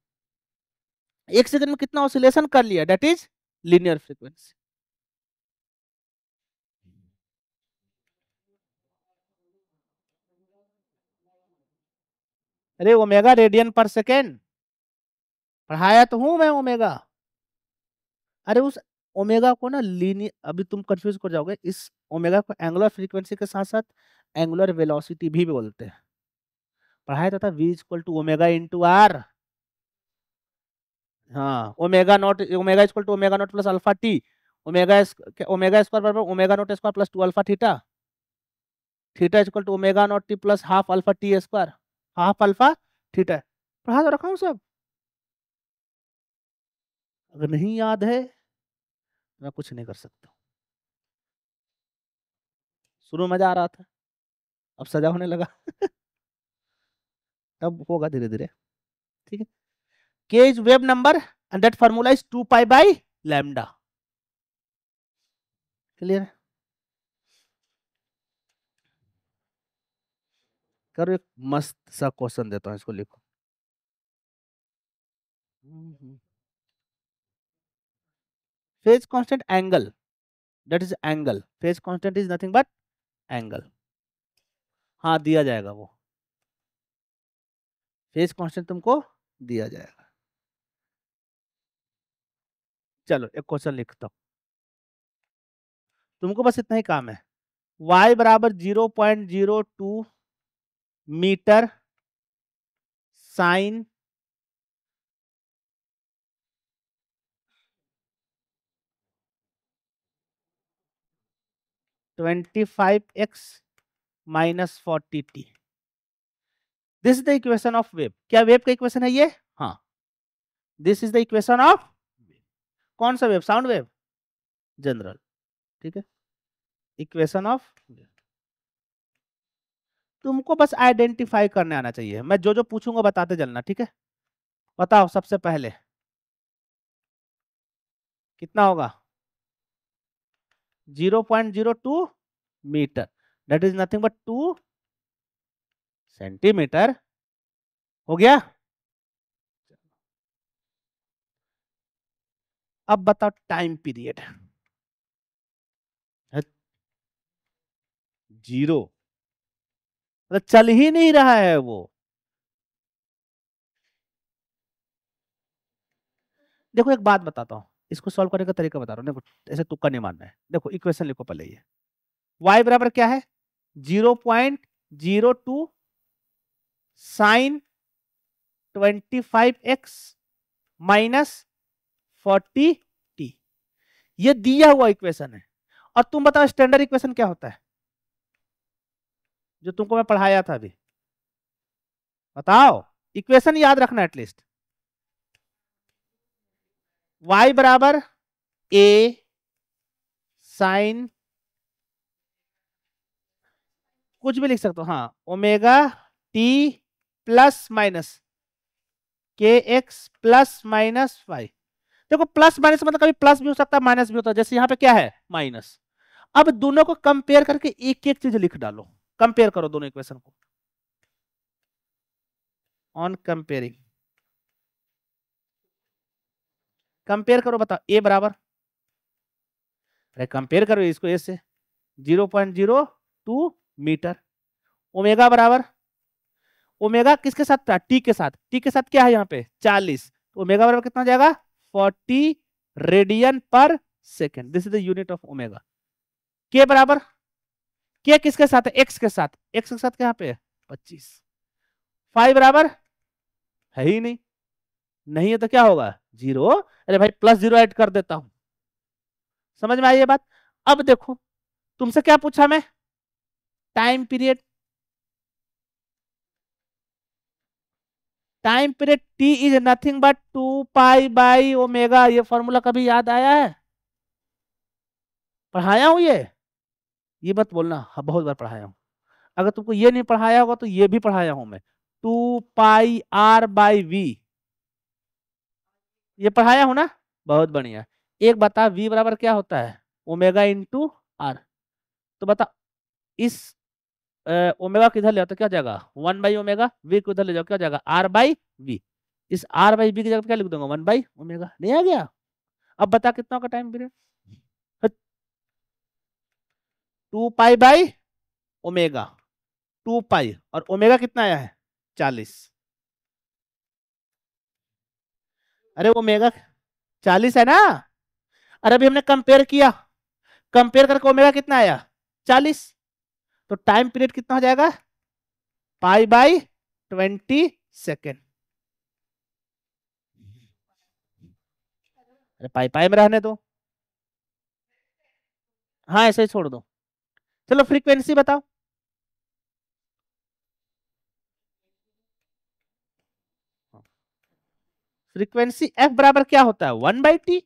Speaker 1: एक सेकंड में कितना ऑसिलेशन कर लिया डेट इज लिनियर फ्रीक्वेंसी अरे ओमेगा रेडियन पर सेकेंड पढ़ाया तो हूं मैं ओमेगा अरे उस ओमेगा को ना लीनियर अभी तुम कंफ्यूज कर जाओगे इस ओमेगा को एंगुलर फ्रीक्वेंसी के साथ साथ एंगुलर वेलोसिटी भी बोलते हैं पढ़ाया था V equal to omega into R हाँ omega naught omega equal to omega naught plus alpha T omega omega square बराबर omega naught square plus two alpha theta theta equal to omega naught T plus half alpha T square half alpha theta पढ़ा तो रखा हूँ सब अगर नहीं याद है मैं कुछ नहीं कर सकता शुरू मजा आ रहा था अब सजा होने लगा (laughs) तब होगा धीरे धीरे ठीक है K is wave number and that formula is two pi by lambda clear करो एक मस्त सा क्वेश्चन देता हूं इसको लिखो हम्म, हम्म। phase constant angle that is angle phase constant is nothing but angle हाँ दिया जाएगा वो फेस कॉन्स्टेंट तुमको दिया जाएगा चलो एक क्वेश्चन लिखता हूं तुमको बस इतना ही काम है y बराबर zero point zero two metre sine twenty five X minus forty T this is the equation of wave क्या वेब का इक्वेशन है ये हाँ this is the equation of कौन सा वेब साउंड वेब जनरल ठीक है इक्वेशन ऑफ तुमको बस आइडेंटिफाई करने आना चाहिए मैं जो जो पूछूंगा बताते चलना ठीक है बताओ सबसे पहले कितना होगा 0.02 metre that is nothing but 2 centimetre हो गया अब बताओ टाइम पीरियड जीरो मतलब चल ही नहीं रहा है वो देखो एक बात बताता हूं इसको सॉल्व करने का तरीका बता रहा हूँ देखो ऐसे तुक्का नहीं मानना है देखो इक्वेशन लिखो पहले ये वाई बराबर क्या है zero point zero two sine twenty five X minus forty T ये दिया हुआ इक्वेशन है और तुम बताओ स्टैंडर्ड इक्वेशन क्या होता है जो तुमको मैं पढ़ाया था अभी बताओ इक्वेशन याद रखना एटलीस्ट वाई बराबर ए साइन कुछ भी लिख सकते हो हाँ ओमेगा टी प्लस माइनस के एक्स प्लस माइनस वाई देखो प्लस माइनस मतलब कभी प्लस भी हो सकता है माइनस भी होता है जैसे यहां पे क्या है माइनस अब दोनों को कंपेयर करके एक एक चीज लिख डालो कंपेयर करो दोनों इक्वेशन को ऑन कंपेयरिंग कंपेयर करो बताओ ए बराबर अरे कंपेयर करो इसको ए से zero point zero two metre omega बराबर ओमेगा किसके साथ था टी के साथ टी के साथ क्या है यहाँ पे चालीस तो ओमेगा बराबर कितना जाएगा forty radian per second this is the unit of omega के बराबर के किसके साथ है एक्स के साथ एक्स के साथ क्या पे है पच्चीस फाइव बराबर है ही नहीं नहीं है तो क्या होगा जीरो अरे भाई प्लस जीरो ऐड कर देता हूं समझ में आई ये बात अब देखो तुमसे क्या पूछा मैं time period time period T is nothing but two pi by omega ये फॉर्मूला कभी याद आया है पढ़ाया हूं ये ये बात बोलना हाँ बहुत बार पढ़ाया हूं अगर तुमको ये नहीं पढ़ाया होगा तो ये भी पढ़ाया हूं मैं two pi are by V ये पढ़ाया हो ना बहुत बढ़िया एक बता v बराबर क्या होता है ओमेगा इंटू आर तो बता इस ओमेगा किधर ले जाओ तो क्या जाएगा वन बाई ओमेगा वी किधर ले जाओ क्या जाएगा आर बाई वी इस आर बाई वी की जगह क्या लिख दूंगा वन बाई ओमेगा नहीं आ गया अब बता कितना का time period two pi by omega two pi और ओमेगा कितना आया है चालीस अरे वो मेगा चालीस है ना अरे अभी हमने कंपेयर किया कंपेयर करके ओमेगा कितना आया चालीस तो टाइम पीरियड कितना हो जाएगा पाई बाई ट्वेंटी सेकेंड अरे पाई पाई में रहने दो हाँ ऐसे ही छोड़ दो चलो फ्रीक्वेंसी बताओ फ्रीक्वेंसी एफ बराबर क्या होता है वन बाई टी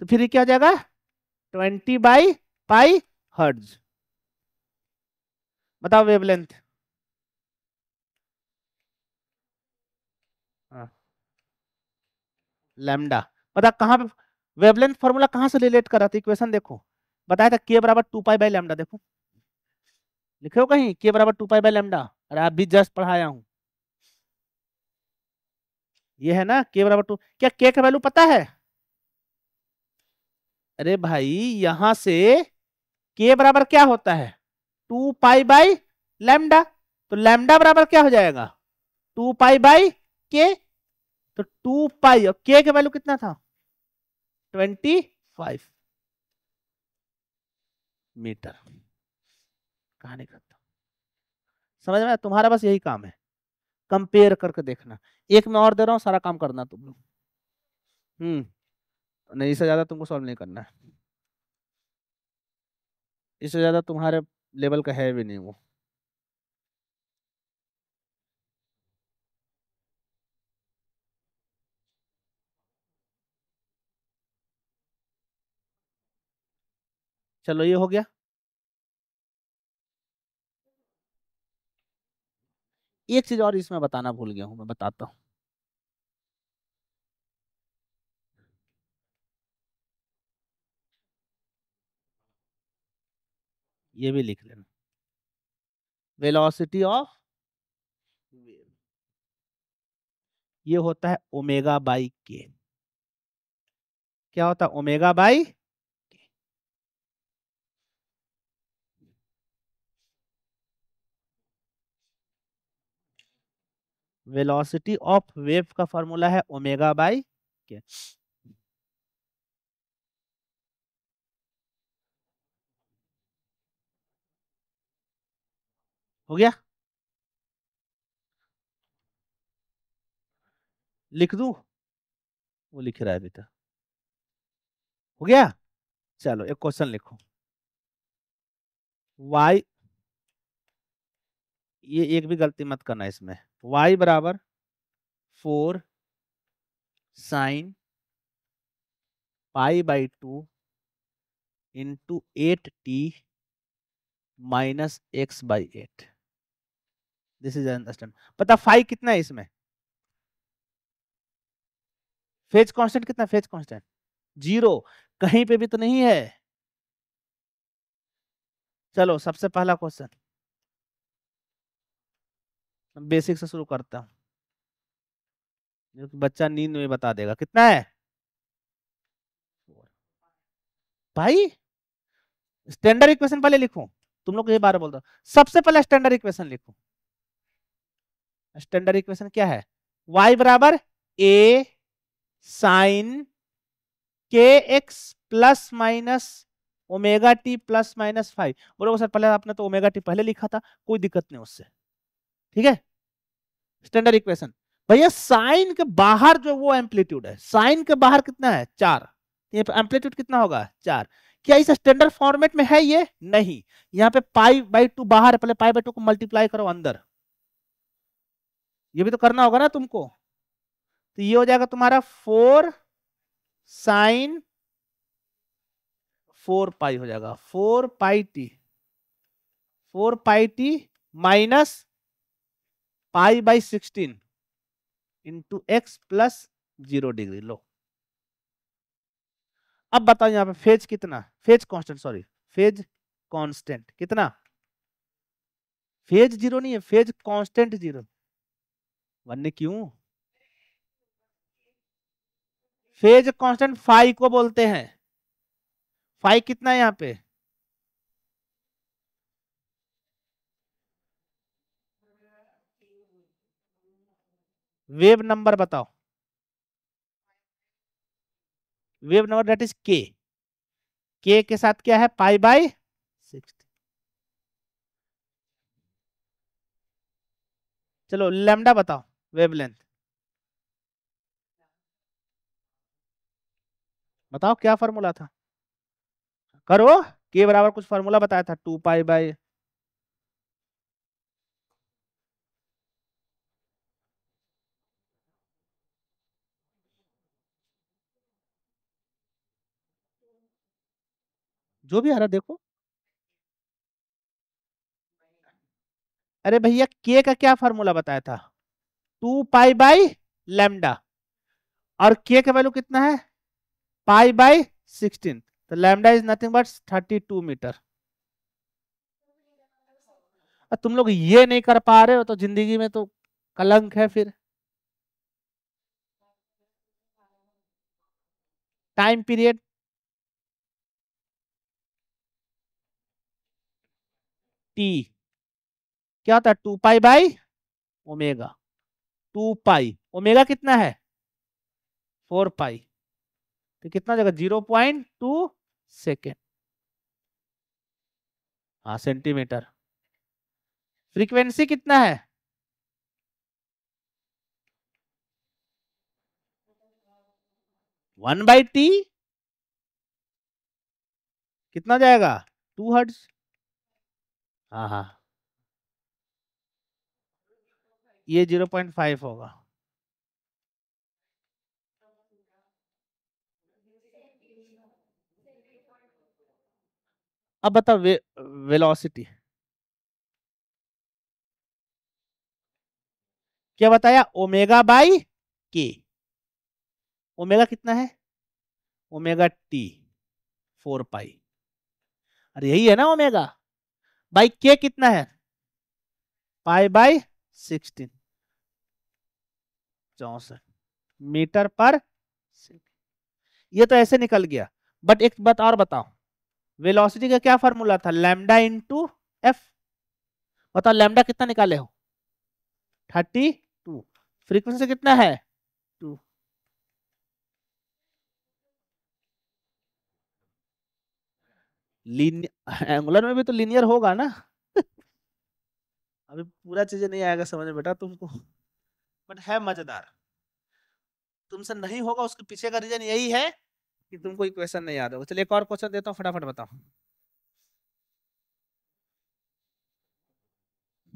Speaker 1: तो फिर क्या हो जाएगा ट्वेंटी बाई पाई हर्ज बताओ वेवलेंथ हाँ। लेमडा बता कहां पे वेवलेंथ फॉर्मूला कहां से रिलेट कर रहा था इक्वेशन देखो बताया था के बराबर टू पाई बाई लेमडा देखो लिखे हो कहीं के बराबर टू पाई बाई लेमडा अरे आप भी जस्ट पढ़ाया हूं ये है ना के बराबर टू क्या के का वैल्यू पता है अरे भाई यहां से के बराबर क्या होता है टू पाई बाई लैमडा तो लैमडा बराबर क्या हो जाएगा टू पाई बाई के तो टू पाई और के का वैल्यू कितना था ट्वेंटी फाइव मीटर कहानी करता समझ में तुम्हारा बस यही काम है कंपेयर करके देखना एक में और दे रहा हूँ सारा काम करना तुम लोग हम्म नहीं इससे ज़्यादा तुमको सॉल्व नहीं करना है इससे ज़्यादा तुम्हारे लेवल का है भी नहीं वो चलो ये हो गया एक चीज और इसमें बताना भूल गया हूं मैं बताता हूं ये भी लिख लेना वेलोसिटी ऑफ ये होता है ओमेगा बाई के क्या होता है omega by velocity of wave का फॉर्मूला है ओमेगा बाई के हो गया लिख दू वो लिख रहा है बेटा हो गया चलो एक क्वेश्चन लिखो वाई ये एक भी गलती मत करना इसमें वाई बराबर four sine pi by two into eight T minus X by eight this is understand पता फाइव कितना है इसमें फेज कांस्टेंट कितना फेज कांस्टेंट जीरो कहीं पे भी तो नहीं है चलो सबसे पहला क्वेश्चन बेसिक से शुरू करता हूँ बच्चा नींद में बता देगा कितना है भाई स्टैंडर्ड इक्वेशन पहले लिखो तुम लोग यही बार हो सबसे पहले स्टैंडर्ड इक्वेशन लिखो स्टैंडर्ड इक्वेशन क्या है y बराबर A sine k x plus minus omega T plus minus phi बोलोगे सर पहले आपने तो ओमेगा टी पहले लिखा था कोई दिक्कत नहीं उससे ठीक है स्टैंडर्ड इक्वेशन भैया साइन के बाहर जो वो एम्पलीट्यूड है साइन के बाहर कितना है चार एम्पलीट्यूड कितना होगा चार क्या इस स्टैंडर्ड फॉर्मेट में है ये नहीं यहाँ पे पाई बाई टू बाहर पहले पाई बाई टू को मल्टीप्लाई करो अंदर ये भी तो करना होगा ना तुमको तो ये हो जाएगा तुम्हारा फोर साइन फोर पाई हो जाएगा four pi t four pi t minus pi by sixteen into x plus zero degree लो अब बताओ यहां पे फेज कितना phase constant sorry phase constant कितना फेज जीरो नहीं है फेज कांस्टेंट जीरो वन्य क्यों फेज कांस्टेंट फाइव को बोलते हैं फाइव कितना है यहां पे वेव नंबर बताओ wave number that is k k के साथ क्या है पाई बाय सिक्स चलो लेमडा बताओ वेवलेंथ बताओ क्या फॉर्मूला था करो के बराबर कुछ फॉर्मूला बताया था टू पाई बाय जो भी आ रहा देखो अरे भैया के का क्या फॉर्मूला बताया था टू पाई बाई लेमडा और के का वैल्यू कितना है पाई बाई सिक्सटीन तो lambda is nothing but thirty two metre तुम लोग ये नहीं कर पा रहे हो तो जिंदगी में तो कलंक है फिर टाइम पीरियड टी क्या होता two pi by omega two pi omega कितना है फोर पाई तो कितना जगह जीरो पॉइंट टू सेकेंड हाँ सेंटीमीटर फ्रीक्वेंसी कितना है वन बाई टी कितना जाएगा टू हर्ट्ज़ हाँ हाँ ये जीरो पॉइंट फाइव होगा अब बताओ वे, वेलोसिटी क्या बताया ओमेगा बाई के ओमेगा कितना है ओमेगा टी फोर पाई अरे यही है ना ओमेगा बाई के कितना है पाई बाई सिक्सटीन चौसठ मीटर पर ये तो ऐसे निकल गया बट एक बात और बताओ वेलोसिटी का क्या फॉर्मूला था लैमडा इंटू एफ बताओ लैमडा कितना निकाले हो थर्टी टू फ्रीक्वेंसी कितना है टू एंगुलर में भी तो लीनियर होगा ना (laughs) अभी पूरा चीजें नहीं आएगा समझ में बेटा तुमको बट है मजेदार तुमसे नहीं होगा उसके पीछे का रीजन यही है कि तुमको इक्वेशन नहीं याद होगा चलिए एक और क्वेश्चन देता हूँ फटाफट बताओ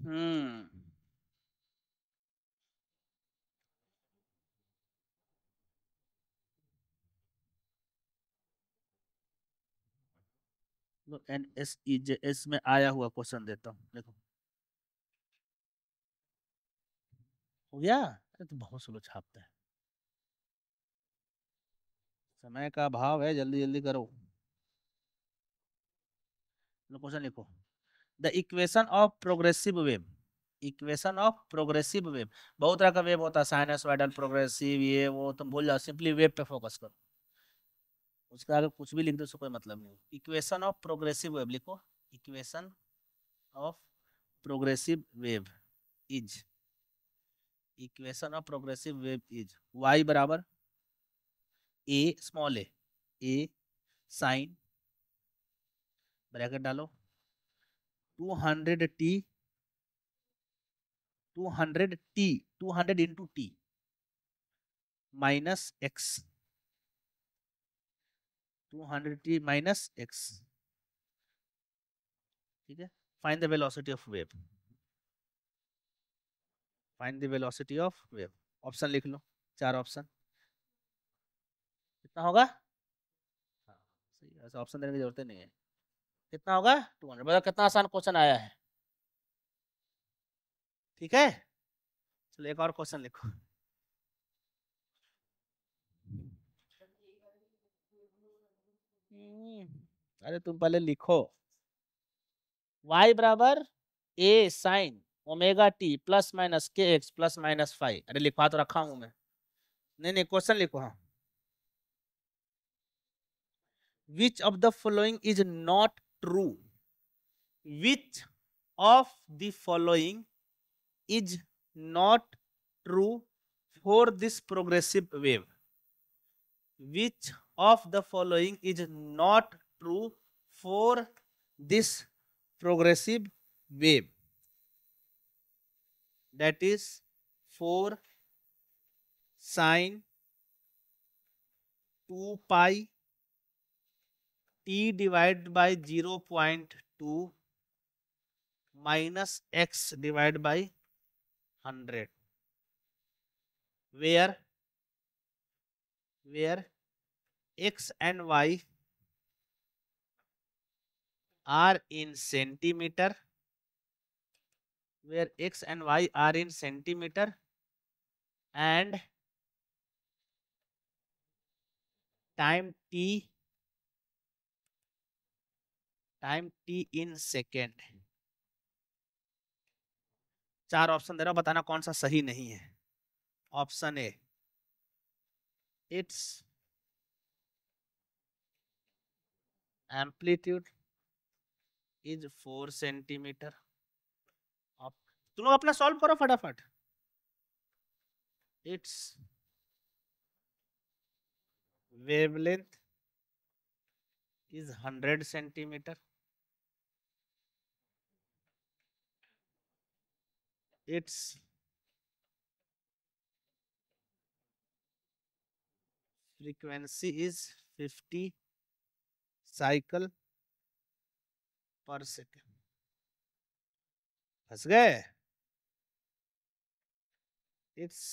Speaker 1: हम्म आपको N S E J S में आया हुआ क्वेश्चन देता हूँ देखो हो गया अरे तो बहुत स्लो छापते हैं समय का भाव है जल्दी जल्दी करो क्वेश्चन लिखो the equation of progressive wave equation of progressive wave बहुत तरह का वेव होता है साइनसोइडल प्रोग्रेसिव ये वो तुम भूल जाओ सिंपली वेव पे फोकस करो उसका आगे कुछ भी लिख दो उसको कोई मतलब नहीं इक्वेशन ऑफ प्रोग्रेसिव वेव लिखो equation of progressive wave is equation of progressive wave is y बराबर A small a a sine bracket डालो two hundred t two hundred t two hundred into t minus x two hundred t minus ठीक है find the velocity of wave find the velocity of wave option लिख लो चार option कितना होगा हाँ, ऐसा ऑप्शन देने की जरूरत नहीं है कितना होगा टू हंड्रेड मतलब कितना आसान क्वेश्चन आया है ठीक है चलो एक और क्वेश्चन लिखो अरे तुम पहले लिखो वाई बराबर A sine omega t plus minus के एक्स प्लस माइनस फाइव अरे लिखवा तो रखा हूं मैं नहीं नहीं क्वेश्चन लिखो हाँ which of the following is not true which of the following is not true for this progressive wave which of the following is not true for this progressive wave that is for sine 2 pi t divided by 0 0.2 minus x divided by 100 where where x and y are in centimetre where x and y are in centimetre and time t time t in second चार option दे रहा हूं बताना कौन सा सही नहीं है option A its amplitude is four centimetre आप तुम लोग अपना सॉल्व करो फटाफट its wavelength is hundred centimetre its frequency is fifty cycle per second फंस गए its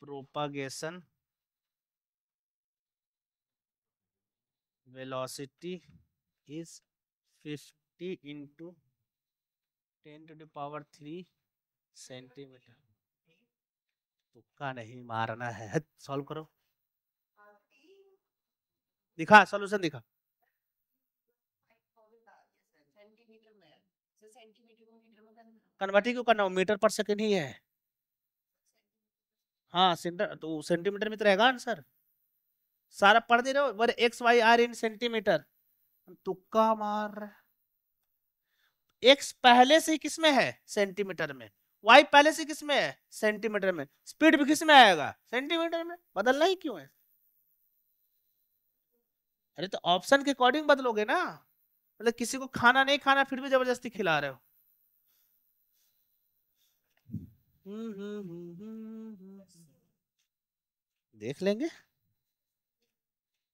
Speaker 1: propagation velocity is 50 into ten to the three centimetre तुक्का नहीं मारना है सॉल्व करो दिखा सोल्यूशन दिखा कन्वर्टिंग क्यों करना हो मीटर पर सेकेंड ही है हाँ सेंटर तो सेंटीमीटर में तो रहेगा आंसर सारा पढ़ दे रहे हो बोले x y are in centimetre तुक्का मार एक्स पहले से किस में है सेंटीमीटर में वाई पहले से किस में है सेंटीमीटर में स्पीड भी किस में आएगा सेंटीमीटर में बदलना ही क्यों है अरे तो ऑप्शन के अकॉर्डिंग बदलोगे ना मतलब किसी को खाना नहीं खाना फिर भी जबरदस्ती खिला रहे हो हम्म, हम्म, हम्म, देख लेंगे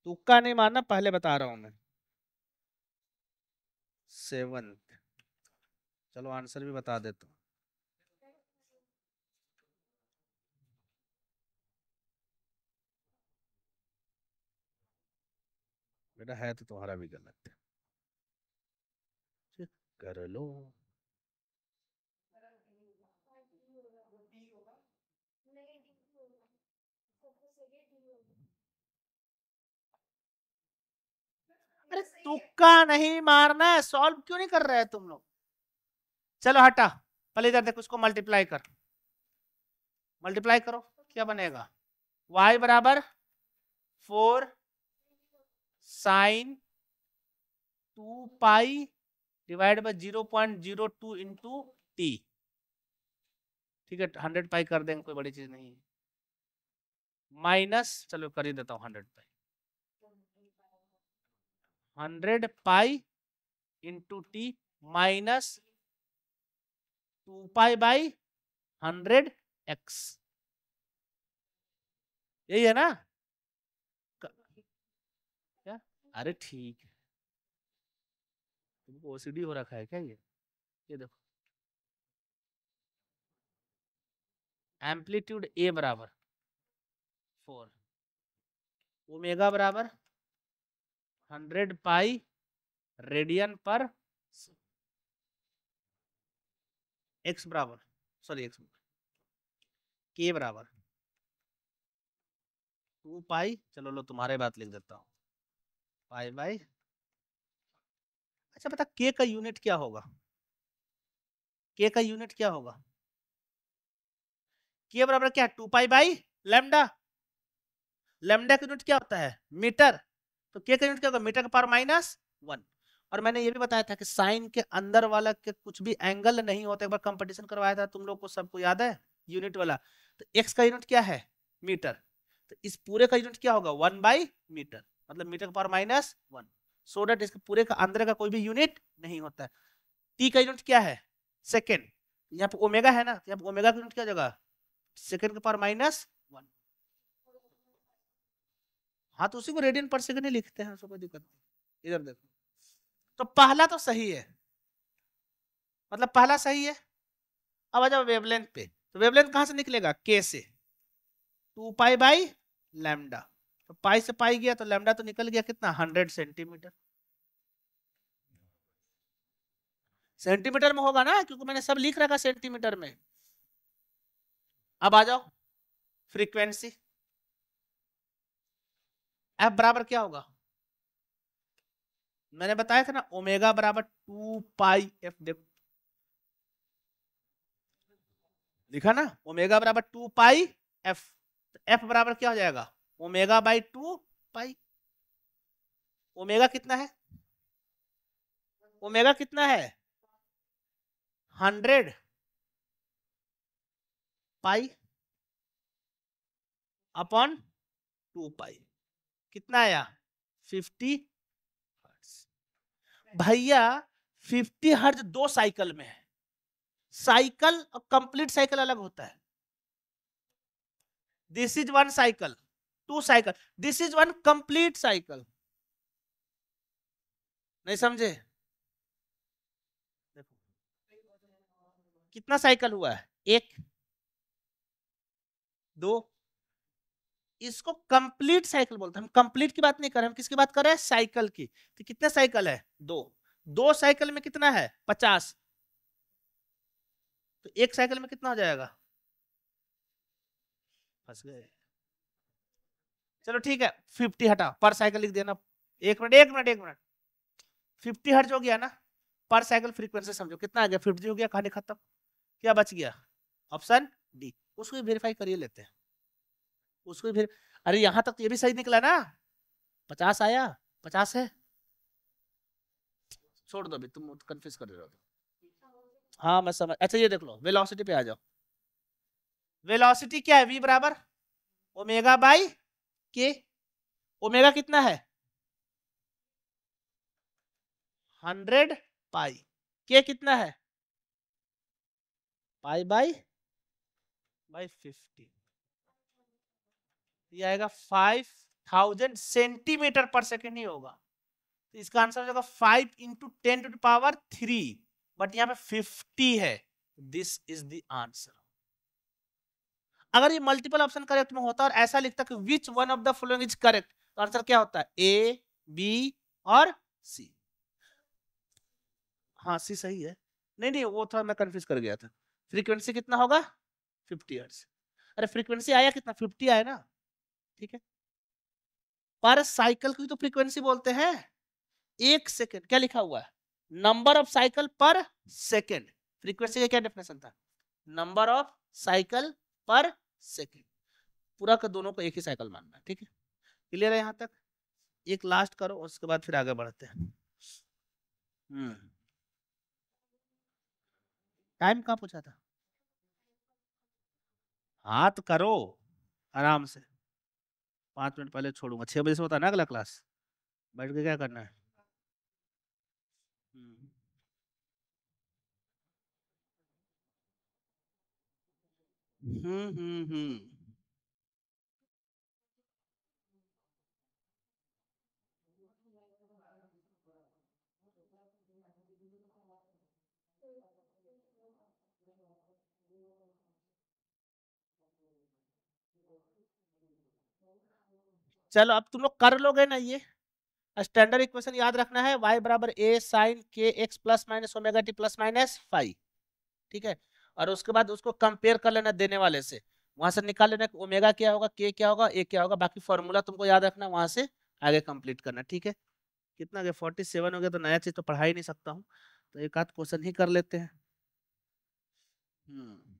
Speaker 1: तुक्का नहीं मारना पहले बता रहा हूं मैं सेवन चलो आंसर भी बता देता हूँ बेटा है तो तुम्हारा भी गलत है कर लो अरे तुक्का नहीं मारना है सॉल्व क्यों नहीं कर रहे है तुम लोग चलो हटा पहले इधर देखो उसको मल्टीप्लाई कर मल्टीप्लाई करो क्या बनेगा y बराबर four sine two pi divide by zero point zero two into t ठीक है हंड्रेड पाई कर देंगे कोई बड़ी चीज नहीं है माइनस चलो कर ही देता हूँ hundred pi hundred pi into t minus two pi by hundred x यही है ना अरे ठीक है तुमको ओसीडी हो रखा है क्या ये ये देखो एम्पलीट्यूड ए बराबर फोर ओमेगा बराबर hundred pi radian per x बराबर सॉरी एक्स के बराबर टू पाई चलो लो तुम्हारे बात लिख देता हूं फाइव बाई अच्छा बता के का यूनिट क्या होगा के का यूनिट क्या होगा के बराबर क्या two pi by lambda lambda का यूनिट क्या होता है मीटर तो के का यूनिट क्या होगा मीटर का पावर माइनस वन और मैंने ये भी बताया था कि साइन के अंदर वाला के कुछ भी एंगल नहीं होता एक बार कंपटीशन करवाया था तुम लोग को सबको याद है यूनिट वाला तो एक्स का यूनिट क्या है मीटर तो इस पूरे का यूनिट क्या होगा वन बाई मीटर मतलब metre per minus one so that इसके पूरे का अंदर का कोई भी यूनिट नहीं होता है टी का यूनिट क्या है सेकेंड यहाँ पे ओमेगा है ना तो यहाँ पे ओमेगा का यूनिट क्या जगह सेकेंड के पावर माइनस वन हाँ तो उसी को रेडियन पर सेकेंड ही लिखते हैं कोई दिक्कत नहीं इधर देखो तो पहला तो सही है मतलब पहला सही है अब आ जाओ वेवलेंथ पे तो वेवलेंथ कहाँ से निकलेगा के से टू पाई बाई लैमडा तो पाई से पाई गया तो लेमडा तो निकल गया कितना हंड्रेड सेंटीमीटर सेंटीमीटर में होगा ना क्योंकि मैंने सब लिख रखा सेंटीमीटर में अब आ जाओ फ्रीक्वेंसी एफ बराबर क्या होगा मैंने बताया था ना ओमेगा बराबर टू पाई एफ देखो लिखा ना ओमेगा बराबर टू पाई एफ तो एफ बराबर क्या हो जाएगा omega by two pi omega कितना है ओमेगा कितना है hundred pi upon two pi कितना आया फिफ्टी भैया फिफ्टी हर्ज दो साइकिल में है साइकिल और कंप्लीट साइकिल अलग होता है this is one cycle two cycle this is one complete cycle नहीं समझे देखो कितना साइकिल हुआ है एक दो इसको कंप्लीट साइकिल बोलते हैं हम कंप्लीट की बात नहीं कर रहे हम किसकी बात कर रहे हैं साइकिल की तो कितने साइकिल है दो दो साइकिल में कितना है पचास तो एक साइकिल में कितना हो जाएगा फंस गए चलो ठीक है फिफ्टी हटा पर साइकिल लिख देना एक मिनट एक मिनट एक मिनट फिफ्टी हट जो गया ना पर साइकिल फ्रीक्वेंसी समझो कितना आ गया फिफ्टी हो गया कहानी खत्म क्या बच गया ऑप्शन डी उसको भी वेरीफाई करिए लेते हैं उसको भी अरे यहां तक तो ये भी सही निकला ना पचास आया पचास है छोड़ दो अभी तुम कंफ्यूज कर रहे हो हाँ मैं समझ अच्छा ये देख लो वेलोसिटी पे आ जाओ वेलोसिटी क्या है वी बराबर ओमेगा बाई के ओमेगा कितना है हंड्रेड पाई के कितना है पाई बाई बाई फिफ्टी ये आएगा five thousand centimetre per second ही होगा तो इसका आंसर हो जाएगा five into ten to power three but यहाँ पे फिफ्टी है दिस इज द आंसर अगर ये मल्टीपल ऑप्शन करेक्ट में होता और ऐसा लिखता कि which one of the following is correct तो आंसर क्या होता है ए बी और सी हाँ सी सही है नहीं नहीं वो थोड़ा मैं कंफ्यूज कर गया था फ्रीक्वेंसी कितना होगा फिफ्टी हर्ट्स अरे फ्रीक्वेंसी आया कितना फिफ्टी आया ना ठीक है पर साइकिल की तो फ्रीक्वेंसी बोलते हैं एक सेकेंड क्या लिखा हुआ है number of cycle per second frequency का क्या डेफिनेशन था number of cycle per second पूरा का दोनों को एक ही साइकिल मानना है ठीक है क्लियर है यहाँ तक एक लास्ट करो और उसके बाद फिर आगे बढ़ते हैं हम्म। टाइम कहाँ पूछा था हाथ करो आराम से पांच मिनट पहले छोड़ूंगा छह बजे से होता है ना अगला क्लास बैठ के क्या करना है Mm. हम्म, हम्म, हम्म। चलो अब तुम लोग कर लोगे ना ये स्टैंडर्ड इक्वेशन याद रखना है y बराबर A sine k x plus minus omega T plus minus phi ठीक है और उसके बाद उसको कंपेयर कर लेना देने वाले से वहां से निकाल लेना ओमेगा क्या होगा के क्या होगा ए क्या होगा बाकी फॉर्मूला तुमको याद रखना वहां से आगे कंप्लीट करना ठीक है कितना गया फोर्टी सेवन हो गया तो नया चीज तो पढ़ा ही नहीं सकता हूँ तो एक आध क्वेश्चन ही कर लेते हैं हम्म।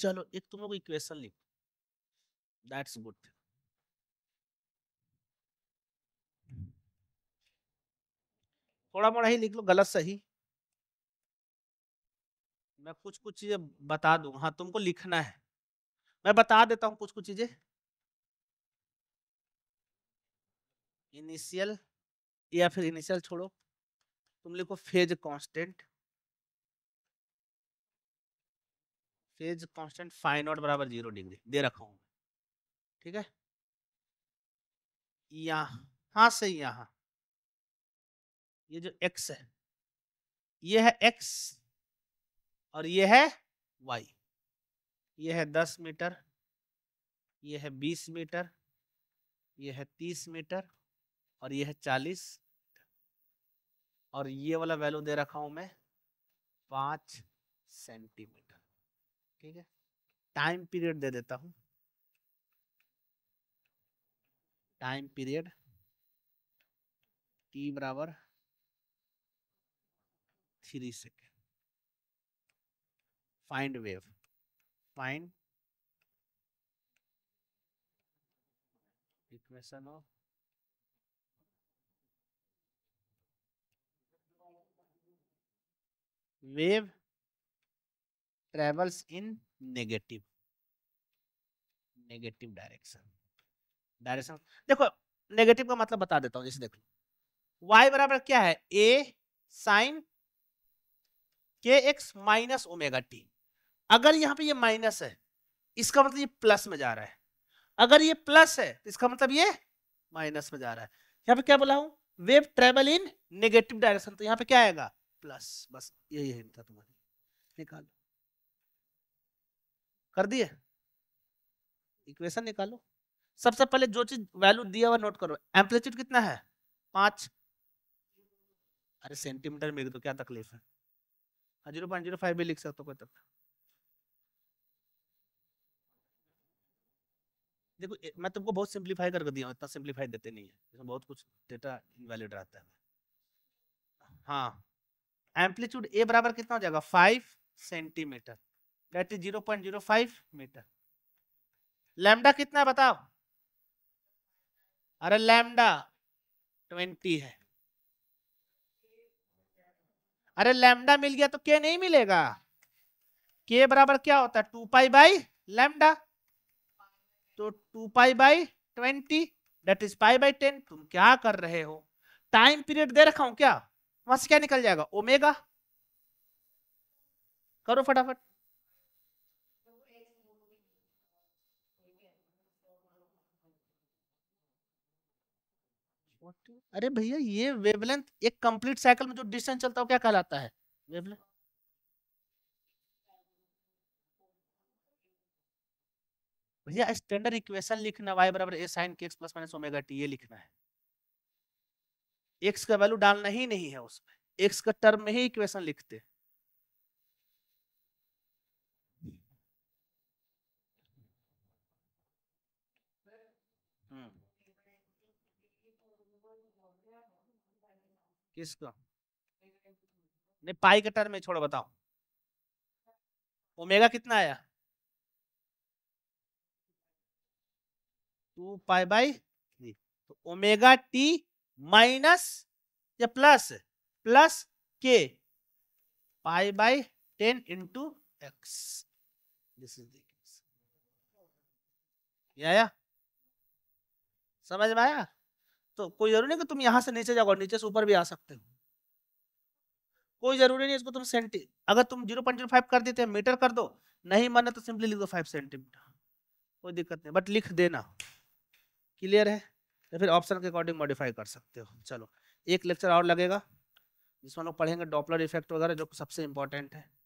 Speaker 1: चलो एक तुम लोग इक्वेशन लिखो दैट्स गुड थोड़ा मोड़ा ही लिख लो गलत सही मैं कुछ कुछ चीजें बता दू हाँ तुमको लिखना है मैं बता देता हूं कुछ कुछ चीजें इनिशियल या फिर इनिशियल छोड़ो तुम लिखो phase constant phase constant phi naught बराबर जीरो डिग्री दे रखा हूं ठीक है यहां हाँ, से यहां ये जो एक्स है ये है एक्स और ये है वाई ये है दस मीटर ये है बीस मीटर ये है तीस मीटर और ये है चालीस और ये वाला वैल्यू दे रखा हूं मैं पाँच सेंटीमीटर ठीक है टाइम पीरियड दे देता हूं टाइम पीरियड टी बराबर three second find wave find equation of wave travels in negative negative direction direction देखो नेगेटिव का मतलब बता देता हूं जैसे देखो y बराबर क्या है a sine k x minus omega t अगर यहाँ पे ये माइनस है इसका मतलब ये प्लस में जा रहा है अगर ये प्लस है तो इसका मतलब ये माइनस में जा रहा है यहाँ पे क्या बोला हूँ wave travel in negative direction तो यहाँ पे क्या आएगा प्लस बस यही हिंट था तुम्हारी निकालो कर दिए इक्वेशन निकालो सबसे पहले जो चीज वैल्यू दिया हुआ नोट करो एम्पलीट्यूड कितना है पांच अरे सेंटीमीटर में तो क्या तकलीफ है हाँ, जीरो पॉइंट जीरो फाइव भी लिख सकते हो कोई तक देखो मैं तुमको बहुत सिंप्लीफाई करके दिया हूँ इतना सिंप्लीफाई देते नहीं है इसमें बहुत कुछ डेटा इनवैलिड रहता है हाँ एम्पलीट्यूड ए बराबर कितना हो जाएगा five centimetre that is zero point zero five metre lambda कितना है बताओ अरे लैम्डा ट्वेंटी है अरे लैम्डा मिल गया तो के नहीं मिलेगा के बराबर क्या होता है टू पाई बाई लैम्डा तो two pi by twenty that is pi by ten तुम क्या कर रहे हो टाइम पीरियड दे रखा हूं क्या वहां से क्या निकल जाएगा ओमेगा करो फटाफट अरे भैया ये वेवलेंथ एक कंप्लीट साइकिल में जो डिस्टेंस चलता है क्या कहलाता है वेवलेंथ भैया स्टैंडर्ड इक्वेशन लिखना वाई बराबर A sine k x plus minus omega t ये लिखना है एक्स का वैल्यू डालना ही नहीं है उसमें एक्स का टर्म में ही इक्वेशन लिखते हैं हम्म। किसका नहीं पाई का टर्म में छोड़ो बताओ ओमेगा कितना आया टू पाई बाई थ्री तो ओमेगा टी माइनस या plus plus k pi by ten into x this is आया समझ में आया तो कोई जरूरी नहीं कि तुम यहां से नीचे जाओ नीचे से ऊपर भी आ सकते हो कोई जरूरी नहीं इसको तुम सेंटी अगर तुम जीरो पॉइंट जीरो फाइव कर देते हैं मीटर कर दो नहीं माना तो सिंपली लिख दो फाइव सेंटीमीटर कोई दिक्कत नहीं बट लिख देना क्लियर है या तो फिर ऑप्शन के अकॉर्डिंग मॉडिफाई कर सकते हो चलो एक लेक्चर और लगेगा जिसमें हम लोग पढ़ेंगे डॉपलर इफेक्ट वगैरह जो सबसे इंपॉर्टेंट है